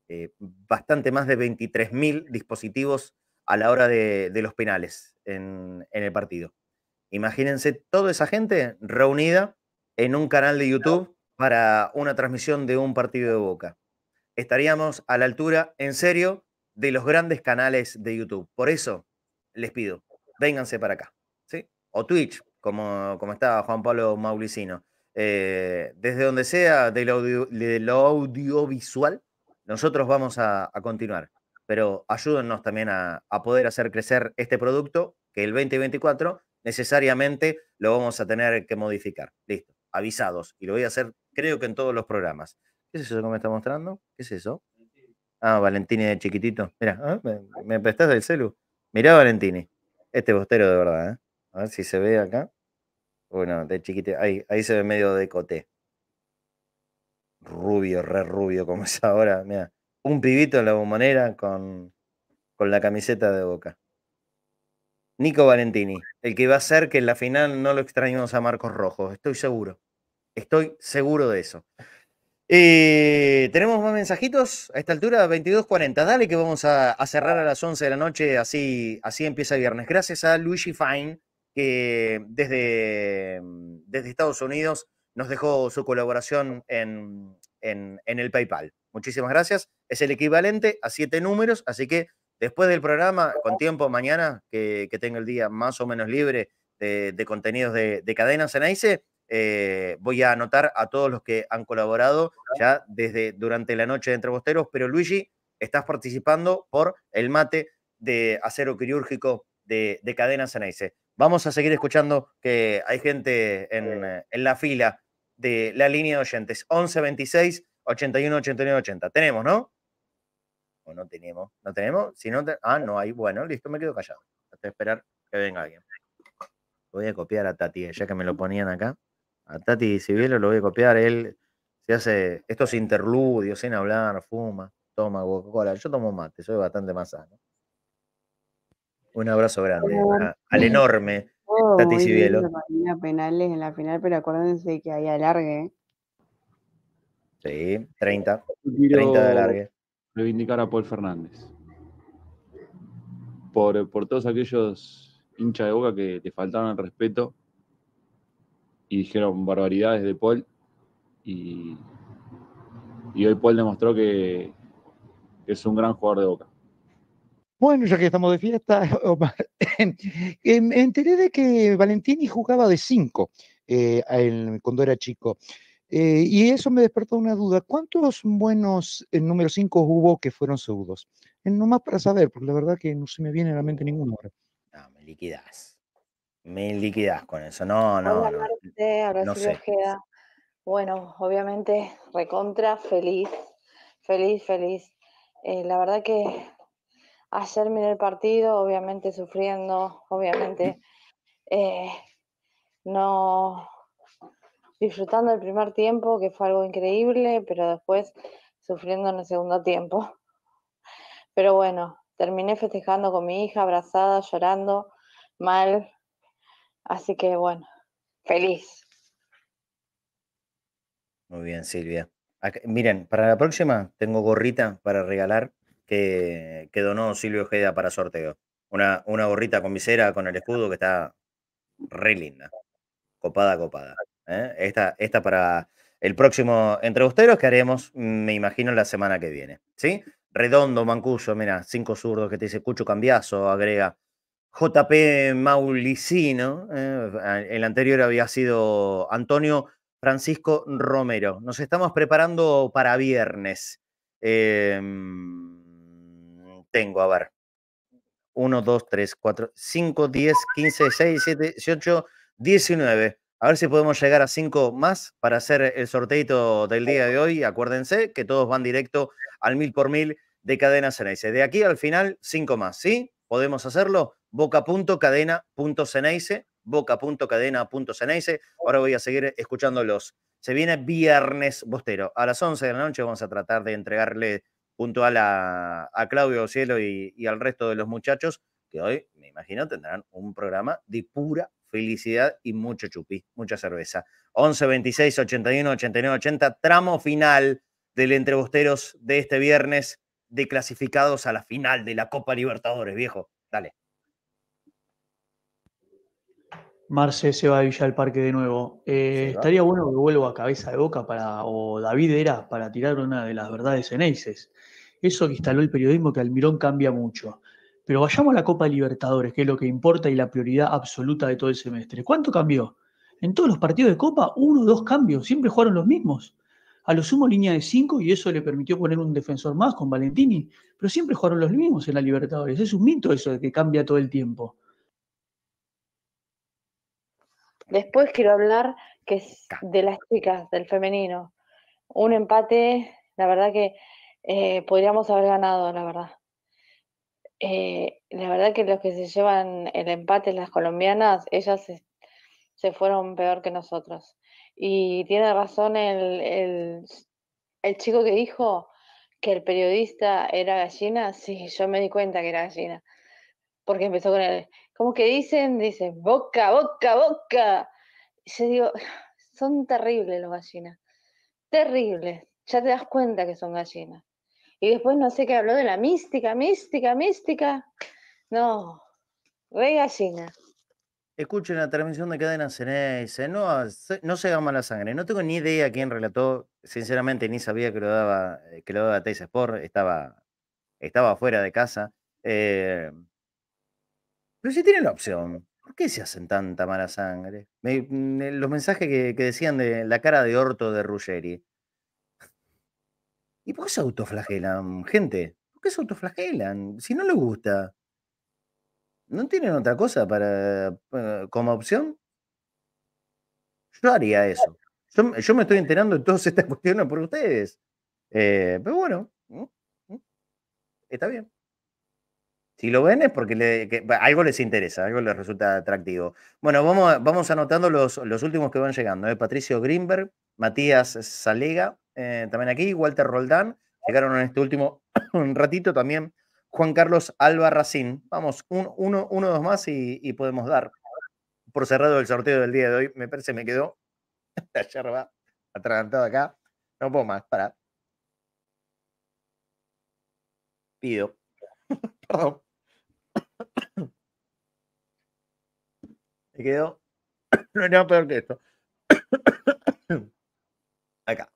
eh, bastante más de 23.000 dispositivos a la hora de, los penales en, en, el partido. Imagínense toda esa gente reunida en un canal de YouTube para una transmisión de un partido de Boca. Estaríamos a la altura, en serio, de los grandes canales de YouTube. Por eso, les pido, vénganse para acá. ¿sí? O Twitch, como, como está Juan Pablo Maulicino. Eh, desde donde sea, del audiovisual, nosotros vamos a, continuar. Pero ayúdennos también a, poder hacer crecer este producto que el 2024 necesariamente lo vamos a tener que modificar. Listo, avisados. Y lo voy a hacer, creo que en todos los programas. ¿Qué es eso que me está mostrando? ¿Qué es eso? Ah, Valentín, de chiquitito. Mira, ¿eh? ¿Me, ¿me, prestás el celu? Mirá Valentini, este bostero de verdad, ¿eh? A ver si se ve acá. Bueno, de chiquito, ahí, se ve medio de coté. Rubio, re rubio como es ahora. Mira, un pibito en la bombonera con, con la camiseta de boca. Nico Valentini, el que va a ser que en la final no lo extrañemos a Marcos Rojo, estoy seguro. Estoy seguro de eso. Y eh, Tenemos más mensajitos a esta altura, 22.40. Dale que vamos a, cerrar a las 11 de la noche, así, así empieza viernes. Gracias a Luigi Fine, que desde, desde Estados Unidos nos dejó su colaboración en, el PayPal. Muchísimas gracias. Es el equivalente a siete números, así que después del programa, con tiempo, mañana, que, que tenga el día más o menos libre de, de contenidos de, de cadenas en AICE, eh, voy a anotar a todos los que han colaborado ya desde durante la noche de Entre Bosteros, pero Luigi, estás participando por el mate de acero quirúrgico de, de Cadena Ceneice. Vamos a seguir escuchando que hay gente en, la fila de la línea de oyentes. 1126 26 81 80. Tenemos, ¿no? O no tenemos. ¿No tenemos? Si no Ah, no hay. Bueno, listo, me quedo callado. Hasta esperar que venga alguien. Voy a copiar a Tati, eh, ya que me lo ponían acá. A Tati Sibielo lo voy a copiar. Él se hace estos interludios sin hablar, fuma, toma Coca-Cola. Yo tomo mate, soy bastante más sano. Un abrazo grande oh, al <laughs> enorme oh, Tati Sibielo penales en la final, pero acuérdense que hay alargue. Sí, 30. 30 de alargue. Reivindicar a Paul Fernández. Por, por todos aquellos hinchas de boca que te faltaron el respeto y dijeron barbaridades de Paul. Y, hoy Paul demostró que es un gran jugador de boca. Bueno, ya que estamos de fiesta, <laughs> me enteré de que Valentini jugaba de 5 eh, cuando era chico. Eh, y eso me despertó una duda. ¿Cuántos buenos en número 5 hubo que fueron pseudos? no eh, nomás para saber, porque la verdad que no se me viene a la mente ninguno ahora. No, me liquidás. Me liquidás con eso. No, no. no ahora sí me queda Bueno, obviamente, recontra, feliz, feliz, feliz. Eh, la verdad que ayer miré el partido, obviamente sufriendo, obviamente <clears throat> eh, no disfrutando el primer tiempo, que fue algo increíble, pero después sufriendo en el segundo tiempo. Pero bueno, terminé festejando con mi hija, abrazada, llorando, mal. Así que bueno, Feliz. Muy bien, Silvia. miren, para la próxima tengo gorrita para regalar que, donó Silvio Ojeda para sorteo. Una, una, gorrita con visera, con el escudo, que está re linda. Copada, copada. ¿eh? Esta, esta para el próximo Entre que haremos, me imagino, la semana que viene. ¿Sí? Redondo, Mancuso, mira, cinco zurdos que te dice Cucho Cambiazo, agrega JP Maulicino, eh, el anterior había sido Antonio Francisco Romero. Nos estamos preparando para viernes. Eh, tengo, a ver, 1, 2, 3, 4, 5, 10, 15, 6, 7, 18, 19. A ver si podemos llegar a 5 más para hacer el sorteito del día de hoy. Acuérdense que todos van directo al 1000 por mil de Cadena Ceneice. De aquí al final, 5 más, ¿sí? ¿Podemos hacerlo? boca.cadena.ceneice, boca.cadena.ceneice. Oh. Ahora voy a seguir escuchándolos. Se viene viernes Bostero. A las 11 de la noche vamos a tratar de entregarle puntual a, Claudio Cielo y, al resto de los muchachos, que hoy, me imagino, tendrán un programa de pura felicidad y mucho chupi, mucha cerveza. 11, 26, 81, 89, 80, tramo final del Entrebosteros de este viernes, de clasificados a la final de la Copa Libertadores, viejo. Dale. Marce se va a Villa al Parque de nuevo. Eh, estaría bueno que vuelva a cabeza de boca para, o David era para tirar una de las verdades en Eso que instaló el periodismo que Almirón cambia mucho. Pero vayamos a la Copa Libertadores, que es lo que importa y la prioridad absoluta de todo el semestre. ¿Cuánto cambió? En todos los partidos de Copa, uno o dos cambios, siempre jugaron los mismos. A lo sumo línea de cinco y eso le permitió poner un defensor más con Valentini, pero siempre jugaron los mismos en la Libertadores. Es un mito eso de que cambia todo el tiempo. Después quiero hablar que es de las chicas, del femenino. Un empate, la verdad que eh, podríamos haber ganado, la verdad. Eh, la verdad que los que se llevan el empate, las colombianas, ellas se, fueron peor que nosotros. Y tiene razón el, el, el chico que dijo que el periodista era gallina. Sí, yo me di cuenta que era gallina, porque empezó con el como que dicen, dicen, boca, boca, boca. Y yo digo, <sighs> son terribles los gallinas, terribles. Ya te das cuenta que son gallinas. Y después no sé qué habló de la mística, mística, mística. No, ve gallina. Escuchen la transmisión de Cadena Ceneice, no, no se haga mala sangre. No tengo ni idea quién relató, sinceramente ni sabía que lo daba, eh, que lo daba Sport, estaba, estaba fuera de casa. Eh, pero si tienen la opción, ¿por qué se hacen tanta mala sangre? Mm, eh, los mensajes que, decían de la cara de orto de Ruggeri. ¿Y por qué se autoflagelan, gente? ¿Por qué se autoflagelan? Si no les gusta. ¿No tienen otra cosa para, eh, como opción? Yo haría eso. Yo, me estoy enterando de todas estas cuestiones por ustedes. Eh, pero bueno, está bien. Si lo ven es porque algo les interesa, algo les resulta atractivo. Bueno, vamos, vamos anotando los, los últimos que van llegando. ¿eh? Patricio Greenberg, Matías Salega, eh, también aquí, Walter Roldán, llegaron en este último <clears throat> ratito también. Juan Carlos Racín. Vamos, uno, uno, dos más y, podemos dar por cerrado el sorteo del día de hoy. Me parece que me quedó <laughs> la yerba atragantada acá. No puedo más, para. Pido. <laughs> Me quedo. <coughs> No hay nada peor que esto. <coughs> Acá.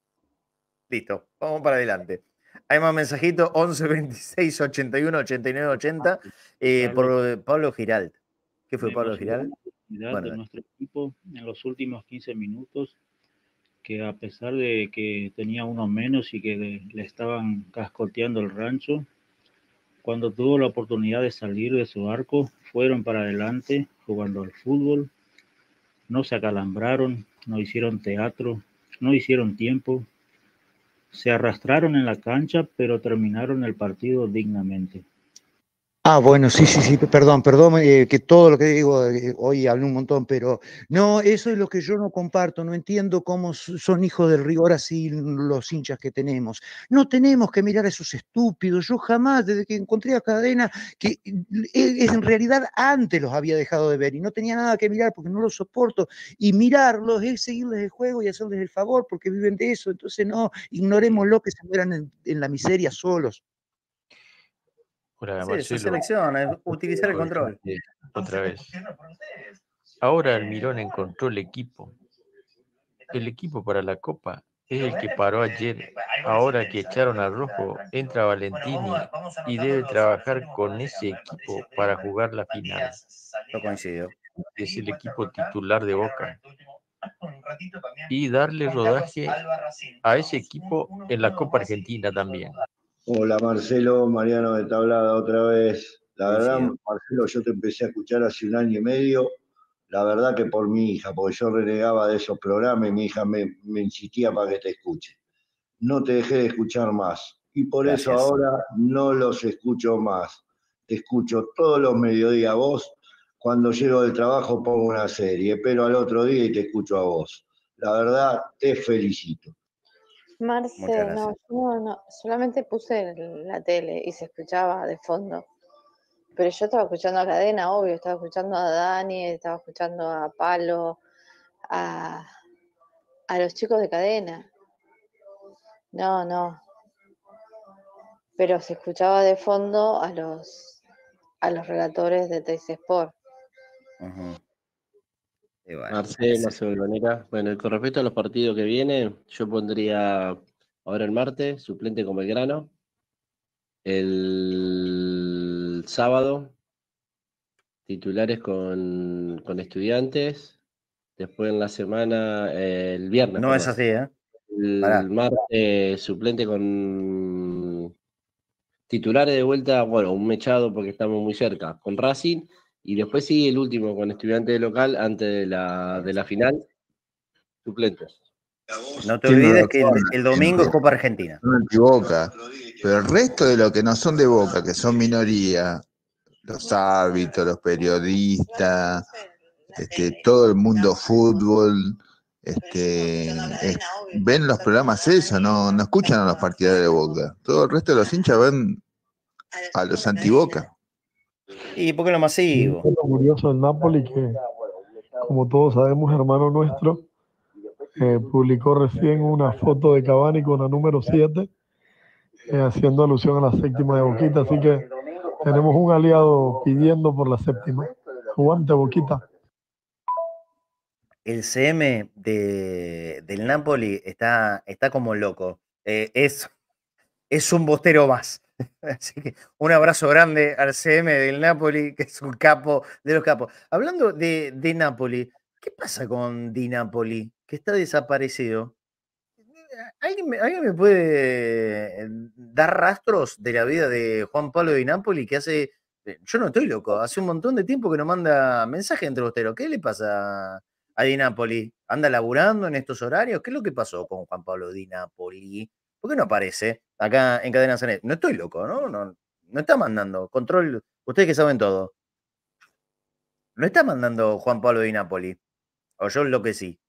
Listo. Vamos para adelante. Hay más mensajitos, 11 26 81 89 80 eh, por Pablo Giralt. ¿Qué fue Pablo Giralt? nuestro equipo en los últimos 15 minutos, que a pesar de que tenía uno menos y que le estaban cascoteando el rancho, cuando tuvo la oportunidad de salir de su arco, fueron para adelante jugando al fútbol, no se acalambraron, no hicieron teatro, no hicieron tiempo, se arrastraron en la cancha, pero terminaron el partido dignamente. Ah, bueno, sí, sí, sí, perdón, perdón, eh, que todo lo que digo eh, hoy hablé un montón, pero no, eso es lo que yo no comparto, no entiendo cómo son hijos del rigor así los hinchas que tenemos. No tenemos que mirar a esos estúpidos, yo jamás, desde que encontré a Cadena, que eh, es, en realidad antes los había dejado de ver y no tenía nada que mirar porque no los soporto, y mirarlos es seguirles el juego y hacerles el favor porque viven de eso, entonces no, ignoremos lo que se mueran en la miseria solos selección, utilizar el control. Otra vez. Ahora eh, Almirón encontró el equipo. El equipo para la Copa es el que paró eh, ayer. Eh, Ahora que echaron al Rojo, entra Valentini y debe trabajar con ese equipo para jugar la final. Lo coincido. Es el equipo titular de Boca. Y darle rodaje a ese equipo en la Copa Argentina también. Hola Marcelo, Mariano de Tablada otra vez. La verdad, Marcelo, yo te empecé a escuchar hace un año y medio. La verdad que por mi hija, porque yo renegaba de esos programas y mi hija me, insistía para que te escuche. No te dejé de escuchar más. Y por eso ahora no los escucho más. Te escucho todos los mediodías vos. Cuando llego del trabajo pongo una serie, pero al otro día y te escucho a vos. La verdad, te felicito. Marce, no, no, solamente puse la tele y se escuchaba de fondo. Pero yo estaba escuchando a Cadena, obvio, estaba escuchando a Dani, estaba escuchando a Palo, a, los chicos de Cadena. No, no. Pero se escuchaba de fondo a los, a los relatores de Teis Sport bueno, Marcelo Bueno, con respecto a los partidos que vienen, yo pondría ahora el martes, suplente con Belgrano. El sábado, titulares con, estudiantes. Después en la semana, el viernes. No es así, ¿eh? El martes, suplente con titulares de vuelta, bueno, un mechado porque estamos muy cerca, con Racing. Y después sí, el último con estudiante local antes de la, final, suplentes. No te olvides que el, domingo es Copa Argentina. No Pero el resto de los que no son de Boca, que son minoría, los árbitros, los periodistas, este, todo el mundo fútbol, este, ven los programas eso, no, no escuchan a los partidos de Boca. Todo el resto de los hinchas ven a los antiboca. ¿Y porque lo masivo? Lo curioso del Napoli que, como todos sabemos, hermano nuestro, eh, publicó recién una foto de Cavani con la número 7, eh, haciendo alusión a la séptima de Boquita, así que tenemos un aliado pidiendo por la séptima. jugante Boquita. El CM de, del Napoli está, está como loco. Eh, es, es un bostero más. <laughs> Así que un abrazo grande al CM del Napoli, que es un capo de los capos. Hablando de, de Napoli, ¿qué pasa con Di Napoli? Que está desaparecido. ¿Alguien me, puede eh, dar rastros de la vida de Juan Pablo Di Napoli que hace. Eh, yo no estoy loco, hace un montón de tiempo que no manda mensaje entre ustedes. ¿Qué le pasa a Di Napoli? ¿Anda laburando en estos horarios? ¿Qué es lo que pasó con Juan Pablo Di Napoli? ¿Por qué no aparece acá en Cadena Zanet? No estoy loco, ¿no? No, no está mandando. Control, ustedes que saben todo. No está mandando Juan Pablo de Napoli. O yo lo que sí.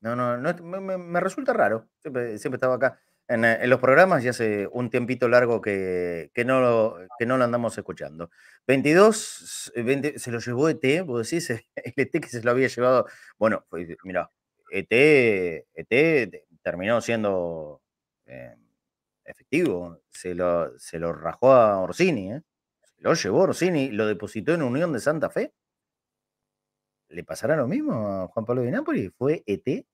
No, no, no me, resulta raro. Siempre, estaba acá eh, en, los programas y hace un tiempito largo que, no, lo, no lo andamos escuchando. 22, eh, se lo llevó ET, vos decís, <laughs> el ET que se lo había llevado. Bueno, pues, mira, ET, ET terminó siendo eh, efectivo. Se lo, se lo rajó a Orsini, ¿eh? Se lo llevó Orsini, lo depositó en Unión de Santa Fe. ¿Le pasará lo mismo a Juan Pablo de Napoli? Fue ET.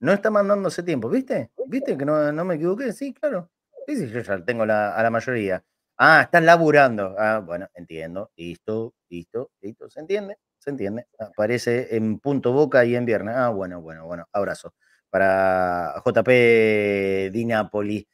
No está mandándose tiempo, ¿viste? ¿Viste que no, no me equivoqué? Sí, claro. Sí, sí, yo ya tengo la, a la mayoría. Ah, están laburando. Ah, bueno, entiendo. Listo, listo, listo. ¿Se entiende? Se entiende. Aparece en punto boca y en viernes. Ah, bueno, bueno, bueno. Abrazo para JP Napoli,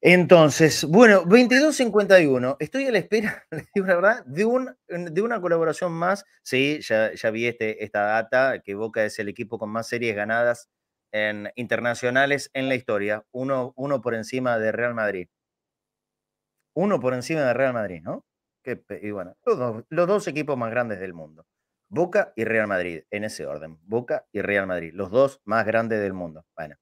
Entonces, bueno, 22.51. Estoy a la espera, <laughs> la verdad, de, una colaboración más. Sí, ya, vi este, esta data, que Boca es el equipo con más series ganadas en, internacionales en la historia. Uno, por encima de Real Madrid. Uno por encima de Real Madrid, ¿no? Que, y bueno, los dos equipos más grandes del mundo. Boca y Real Madrid, en ese orden. Boca y Real Madrid, los dos más grandes del mundo. Bueno,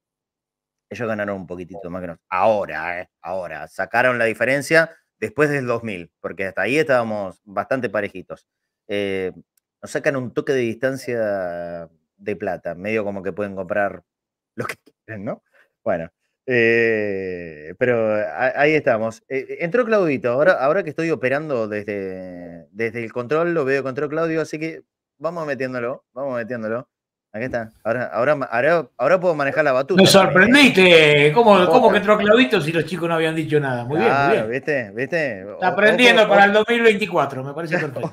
ellos ganaron un poquitito más que nosotros. Ahora, eh, ahora, sacaron la diferencia después del 2000, porque hasta ahí estábamos bastante parejitos. Eh, nos sacan un toque de distancia de plata, medio como que pueden comprar lo que <laughs> quieren, ¿no? Bueno, eh, pero ahí estamos. entró Claudito, ahora, ahora que estoy operando desde, desde el control, lo veo control, Claudio, así que vamos metiéndolo, vamos metiéndolo. Aquí está. Ahora, ahora, ahora, puedo manejar la batuta. ¡Me ¿eh? sorprendiste. ¿Cómo, ¿Cómo, que entró Claudito si los chicos no habían dicho nada? Muy bien, muy bien. ¿Viste? Está aprendiendo para el 2024, me parece <laughs> perfecto.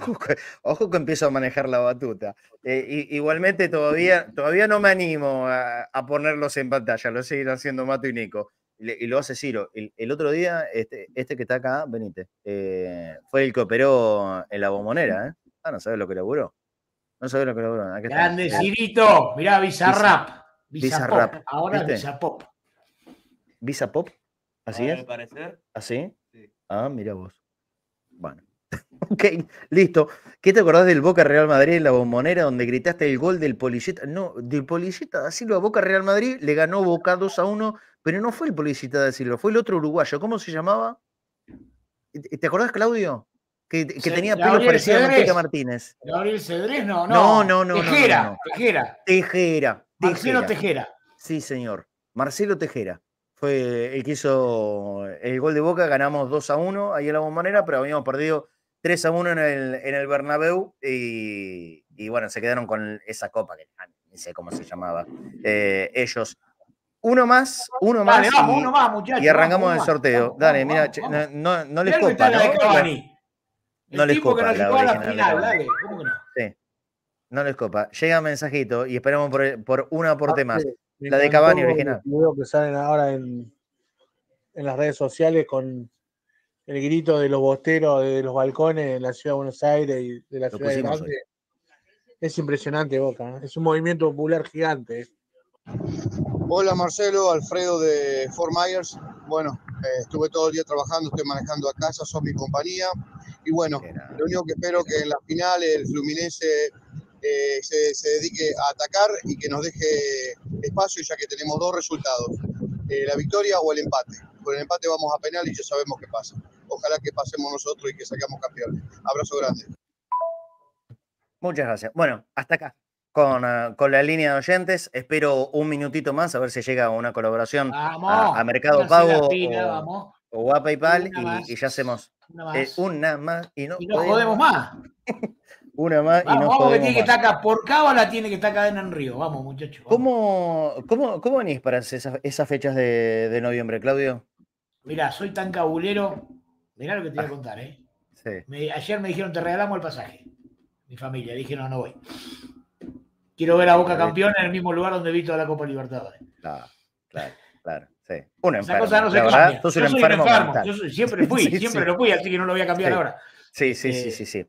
Ojo, que, empiezo a manejar la batuta. Eh, igualmente todavía, todavía no me animo a, ponerlos en pantalla. Lo seguirán haciendo Mato y Nico. Y, lo hace Ciro. El, otro día, este, este, que está acá, Benítez, eh, fue el que operó en la bombonera. Ah, no sabes lo que laburó. No sabía lo que logró. Aquí Grande Mirá, Bizarrap. Bizarrap. Visa Ahora Visapop Visapop, ¿Así es? Parecer. ¿Así? Ah, mira vos. Bueno. <laughs> ok, listo. ¿Qué te acordás del Boca Real Madrid en la bombonera donde gritaste el gol del Policeta? No, del así lo a Boca Real Madrid le ganó Boca 2 a 1, pero no fue el Policeta de fue el otro uruguayo. ¿Cómo se llamaba? ¿Te acordás, Claudio? que, tenía pelo parecido a Martínez. Gabriel Cedrés, no, no. No, no, Tejera, Tejera. Tejera. Marcelo Tejera. Sí, señor. Marcelo Tejera. Fue el que hizo el gol de Boca, ganamos 2 a 1 ahí en la bombonera, pero habíamos perdido 3 a 1 en el, en el Bernabéu y, bueno, se quedaron con esa copa, que ah, sé cómo se llamaba, eh, ellos. Uno más, uno Dale, más. Vamos, uno más, muchachos. Y arrancamos el sorteo. Dale, mira, no, no, no les copa no les copa. no? les copa. Llega un mensajito y esperamos por, por un aporte ah, más. La de Cavani original. veo que salen ahora en, en las redes sociales con el grito de los bosteros de los balcones en la ciudad de Buenos Aires y de la ciudad de Es impresionante, Boca. ¿eh? Es un movimiento popular gigante. ¿eh? Hola, Marcelo, Alfredo de Fort Myers. Bueno, eh, estuve todo el día trabajando, estoy manejando a casa, son mi compañía. Y bueno, lo único que espero que en la final el Fluminense eh, se, dedique a atacar y que nos deje espacio, ya que tenemos dos resultados, eh, la victoria o el empate. Con el empate vamos a penal y ya sabemos qué pasa. Ojalá que pasemos nosotros y que saquemos campeones. Abrazo grande. Muchas gracias. Bueno, hasta acá. Eh, con, la línea de oyentes. Espero un minutito más a ver si llega una colaboración a, Mercado Pago o, a PayPal y, ya hacemos una más. y no, podemos. más. una más y no <laughs> vamos, que tiene que estar acá por cábala, tiene que estar cadena en Río. Vamos, muchachos. ¿Cómo, cómo, venís para esas, fechas de, noviembre, Claudio? Mirá, soy tan cabulero. Mirá lo que te voy a ah, contar, ¿eh? ayer me dijeron, te regalamos el pasaje. Mi familia. Dije, no, no voy. Quiero ver a Boca campeón en el mismo lugar donde he visto la Copa Libertadores. Claro, claro, claro. Sí. Esa cosa no se cambia. Yo siempre fui, siempre lo fui, así que no lo voy a cambiar ahora. Sí, sí, sí, eh, sí, sí.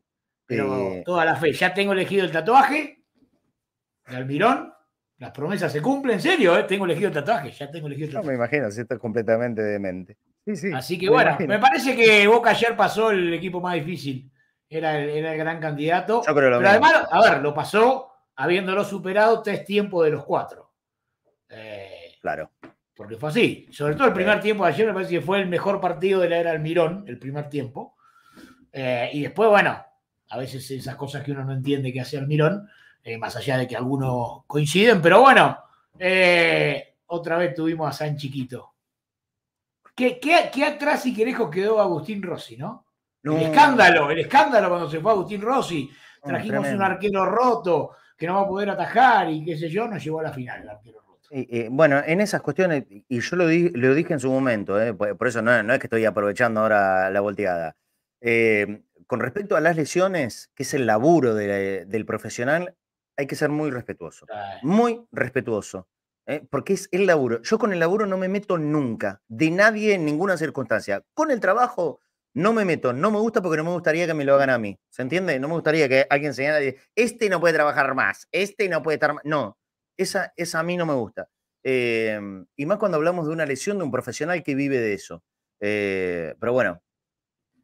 Pero eh, toda la fe. Ya tengo elegido el tatuaje, el almirón. Las promesas se cumplen, en serio, ¿eh? Tengo elegido el tatuaje, ya tengo elegido el tatuaje. No me imagino, si esto completamente demente. Sí, sí. Así que bueno, me parece que Boca ayer pasó el equipo más difícil. Era el, era el gran candidato. pero además, a ver, lo pasó habiéndolo superado tres tiempos de los cuatro. Eh, claro. Porque fue así. Sobre todo el primer tiempo de ayer me parece que fue el mejor partido de la era Almirón, el primer tiempo. Eh, y después, bueno, a veces esas cosas que uno no entiende que hace Almirón, eh, más allá de que algunos coinciden, pero bueno, eh, otra vez tuvimos a San Chiquito. ¿Qué, atrás y lejos quedó Agustín Rossi, no? El escándalo, el escándalo cuando se fue Agustín Rossi. Trajimos un arquero roto que no va a poder atajar y qué sé yo, nos llevó a la final el arquero bueno, en esas cuestiones, y yo lo, dije en su momento, eh, por eso no, es que estoy aprovechando ahora la volteada. Eh, con respecto a las lesiones, que es el laburo del profesional, hay que ser muy respetuoso. Muy respetuoso. Eh, porque es el laburo. Yo con el laburo no me meto nunca, de nadie en ninguna circunstancia. Con el trabajo no me meto, no me gusta porque no me gustaría que me lo hagan a mí. ¿Se entiende? No me gustaría que alguien señale, este no puede trabajar más, este no puede estar más. No, esa, a mí no me gusta. Em, y más cuando hablamos de una lesión de un profesional que vive de eso. Eh, pero bueno.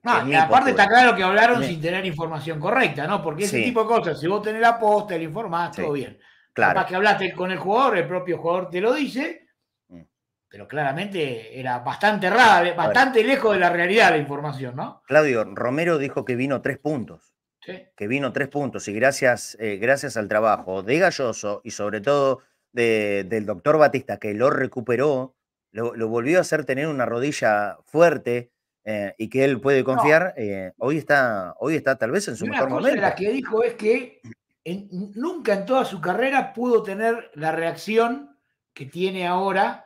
y ah, aparte está claro que hablaron sin tener información correcta, ¿no? Porque ese tipo de cosas, si vos tenés la posta, el informás, todo bien. Claro. Capaz que hablaste con el jugador, el propio jugador te lo dice, mm. pero claramente era bastante errada, bastante lejos de la realidad la información, ¿no? Claudio, Romero dijo que vino tres puntos que vino tres puntos y gracias, eh, gracias al trabajo de Galloso y sobre todo del doctor Batista, que lo recuperó, lo, volvió a hacer tener una rodilla fuerte eh, y que él puede confiar, eh, hoy, está, hoy está tal vez en su mejor momento. La que dijo es que nunca en toda su carrera pudo tener la reacción que tiene ahora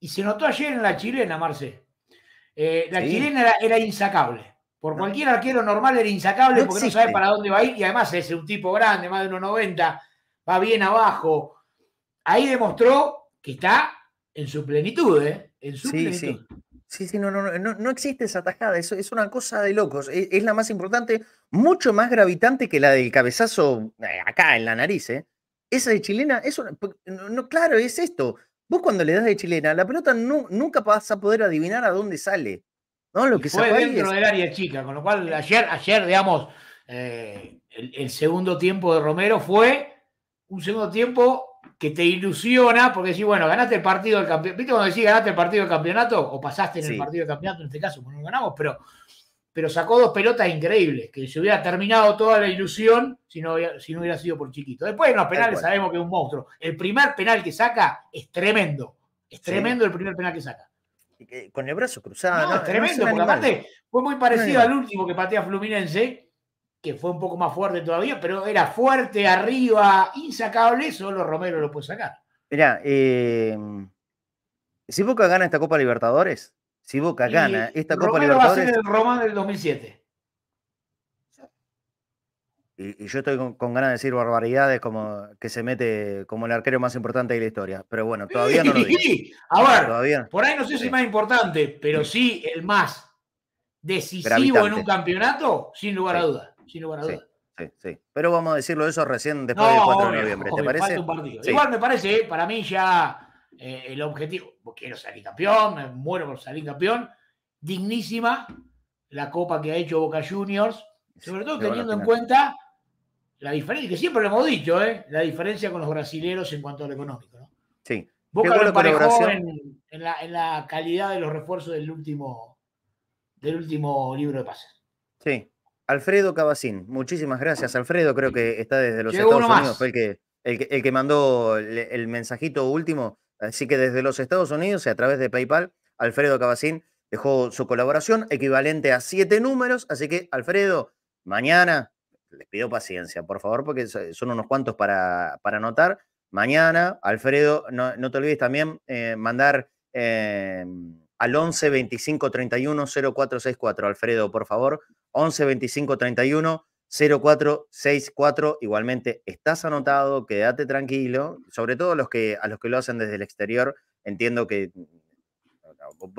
y se notó ayer en la chilena, Marce. la chilena era, insacable. Por cualquier arquero normal era insacable porque no sabe para dónde va a ir y además es un tipo grande, más de 1,90, va bien abajo. Ahí demostró que está en su plenitud, ¿eh? En su sí, plenitud. Sí. Sí, no, no, no, no existe esa tajada, es, una cosa de locos, e, es, la más importante, mucho más gravitante que la del cabezazo eh, acá en la nariz, ¿eh? Esa de chilena, no, claro, es esto, vos cuando le das de chilena, la pelota nunca vas a poder adivinar a dónde sale, lo que fue dentro del área chica, con lo cual ayer, ayer digamos, eh, el, segundo tiempo de Romero fue un segundo tiempo que te ilusiona, porque decís, bueno, ganaste el partido del campeonato. ¿Viste cuando decís ganaste el partido del campeonato? O pasaste en el partido del campeonato, en este caso, bueno, no ganamos, pero, pero sacó dos pelotas increíbles, que se hubiera terminado toda la ilusión si no, hubiera, si no hubiera sido por chiquito. Después en los penales sabemos que es un monstruo. El primer penal que saca es tremendo. Es tremendo el primer penal que saca con el brazo cruzado. No, tremendo, porque aparte fue muy parecido al último que patea Fluminense, que fue un poco más fuerte todavía, pero era fuerte, arriba, insacable, solo Romero lo puede sacar. mira em, si Boca gana esta Copa Libertadores, si Boca gana esta Copa Libertadores. Va a ser el Román del 2007 y, yo estoy con, ganas de decir barbaridades como que se mete como el arquero más importante de la historia. Pero bueno, todavía no lo digo. A ver, por ahí no sé si es más importante, pero sí el más decisivo en un campeonato, sin lugar a duda. Sin lugar a Sí, sí. Pero vamos a decirlo eso recién después del 4 de noviembre, ¿te parece? Igual me parece, eh, para mí ya eh, el objetivo, quiero salir campeón, me muero por salir campeón, dignísima la copa que ha hecho Boca Juniors, sobre todo teniendo en cuenta la diferencia, que siempre lo hemos dicho, ¿eh? la diferencia con los brasileros en cuanto a lo económico. ¿no? Sí. Boca lo emparejó en, la, en, la, calidad de los refuerzos del último, del último libro de pases. Sí. Alfredo Cabacín, muchísimas gracias. Alfredo creo que está desde los Estados Unidos, fue el que, mandó el, mensajito último. Así que desde los Estados Unidos y a través de PayPal, Alfredo Cabacín dejó su colaboración equivalente a siete números. Así que, Alfredo, mañana les pido paciencia, por favor, porque son unos cuantos para, para anotar. Mañana, Alfredo, no, te olvides también eh, mandar eh, al 11 25 31 0464. Alfredo, por favor, 11 25 31 0464. Igualmente, estás anotado, quédate tranquilo. Sobre todo los que, a los que lo hacen desde el exterior, entiendo que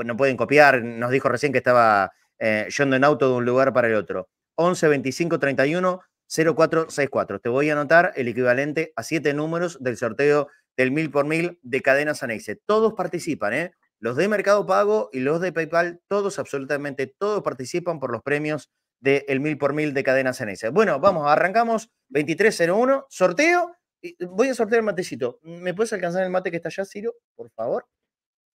no pueden copiar. Nos dijo recién que estaba eh, yendo en auto de un lugar para el otro. 11 25 31 0464. Te voy a anotar el equivalente a siete números del sorteo del mil por mil de cadenas Anexe. Todos participan, ¿eh? Los de Mercado Pago y los de PayPal, todos, absolutamente todos participan por los premios del el mil por mil de cadenas Anexe. Bueno, vamos, arrancamos 2301, sorteo. Voy a sortear el matecito. ¿Me puedes alcanzar el mate que está allá, Ciro? Por favor.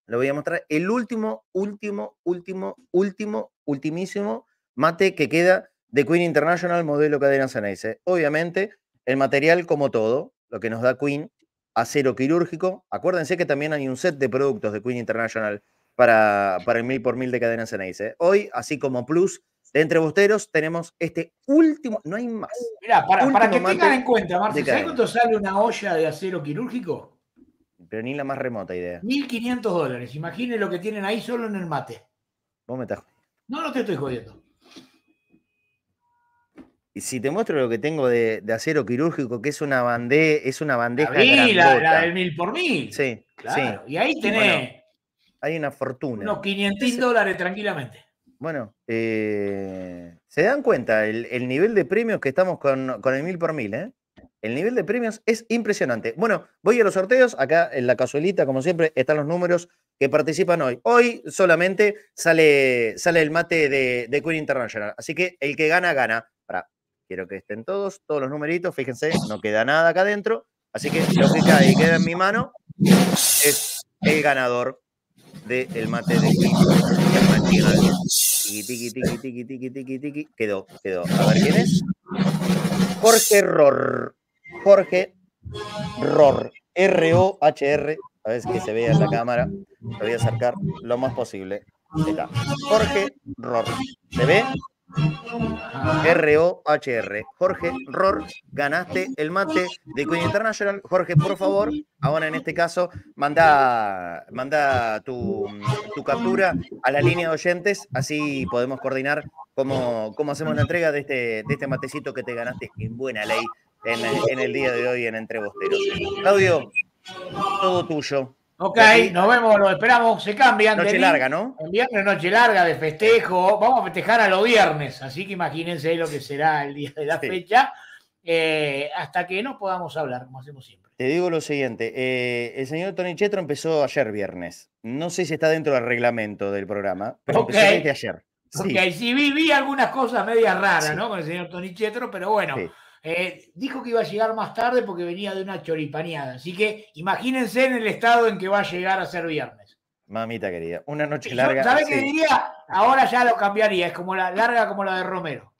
Lo voy a mostrar. El último, último, último, último, ultimísimo mate que queda de Queen International, modelo cadena Ceneice. ¿eh? Obviamente, el material como todo, lo que nos da Queen, acero quirúrgico. Acuérdense que también hay un set de productos de Queen International para, para el mil por mil de cadena Ceneice. ¿eh? Hoy, así como Plus de Entre Busteros, tenemos este último, no hay más. mira para, para que tengan en cuenta, Marcelo, ¿sabes cuánto sale una olla de acero quirúrgico? Pero ni la más remota idea. 1.500 dólares. Imaginen lo que tienen ahí solo en el mate. Vos me estás No, no te estoy jodiendo. Y si te muestro lo que tengo de, acero quirúrgico, que es una, bandé, es una bandeja. Sí, la, del mil por mil. Sí, claro. Y ahí tenés. hay una fortuna. Unos 500 dólares tranquilamente. Bueno, eh, se dan cuenta el, nivel de premios que estamos con, el mil por mil, ¿eh? El nivel de premios es impresionante. Bueno, voy a los sorteos. Acá en la casuelita, como siempre, están los números que participan hoy. Hoy solamente sale, sale el mate de, de Queen International. Así que el que gana, gana. Quiero que estén todos, todos los numeritos, fíjense, no queda nada acá adentro. Así que lo que cae y queda en mi mano es el ganador del mate de Tiki, Quedó, quedó. A ver quién es. Jorge Ror. Jorge Ror. R-O-H-R. A ver si se vea en la cámara. Lo voy a acercar lo más posible. Jorge Ror. ¿Se ve? R-O-H-R. Jorge, Ror, ganaste el mate de Queen International. Jorge, por favor, ahora en este caso, manda, manda tu, captura a la línea de oyentes, así podemos coordinar cómo, cómo hacemos la entrega de este, de este matecito que te ganaste en buena ley en, el día de hoy en Entre Bosteros. Claudio, todo tuyo. Ok, nos vemos, lo esperamos. Se cambian. Noche larga, ¿no? El viernes, noche larga de festejo. Vamos a festejar a los viernes, así que imagínense lo que será el día de la fecha. Eh, hasta que no podamos hablar, como hacemos siempre. Te digo lo siguiente: eh, el señor Tony Chetro empezó ayer viernes. No sé si está dentro del reglamento del programa, pero empezó ayer. Porque sí. vi, algunas cosas medias raras, ¿no? Con el señor Tony Chetro, pero bueno. Eh, dijo que iba a llegar más tarde porque venía de una choripaneada. Así que imagínense en el estado en que va a llegar a ser viernes. Mamita querida, una noche larga. ¿Sabes qué diría? Ahora ya lo cambiaría, es como la larga como la de Romero.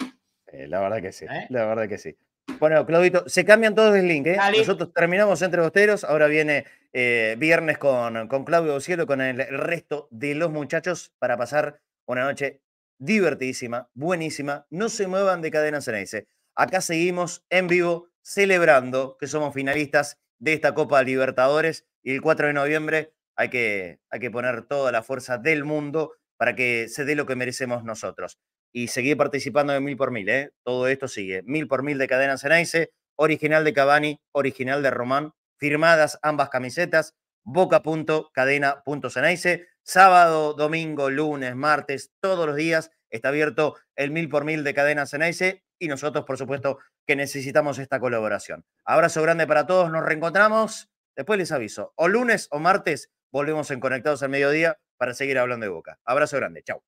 Eh, la verdad que sí, ¿Eh? la verdad que sí. Bueno, Claudito, se cambian todos el link. Nosotros terminamos entre bosteros. Ahora viene viernes con, con Claudio Cielo, con el resto de los muchachos para pasar una noche divertidísima, buenísima. No se muevan de cadena dice acá seguimos en vivo celebrando que somos finalistas de esta Copa Libertadores y el 4 de noviembre hay que, hay que poner toda la fuerza del mundo para que se dé lo que merecemos nosotros. Y seguir participando de Mil por Mil, ¿eh? todo esto sigue. Mil por Mil de Cadena Cenaice, original de Cavani, original de Román, firmadas ambas camisetas, boca.cadena.cenaice. Sábado, domingo, lunes, martes, todos los días está abierto el Mil por Mil de Cadena Cenaice y nosotros, por supuesto, que necesitamos esta colaboración. Abrazo grande para todos, nos reencontramos. Después les aviso, o lunes o martes volvemos en Conectados al Mediodía para seguir hablando de Boca. Abrazo grande, chao.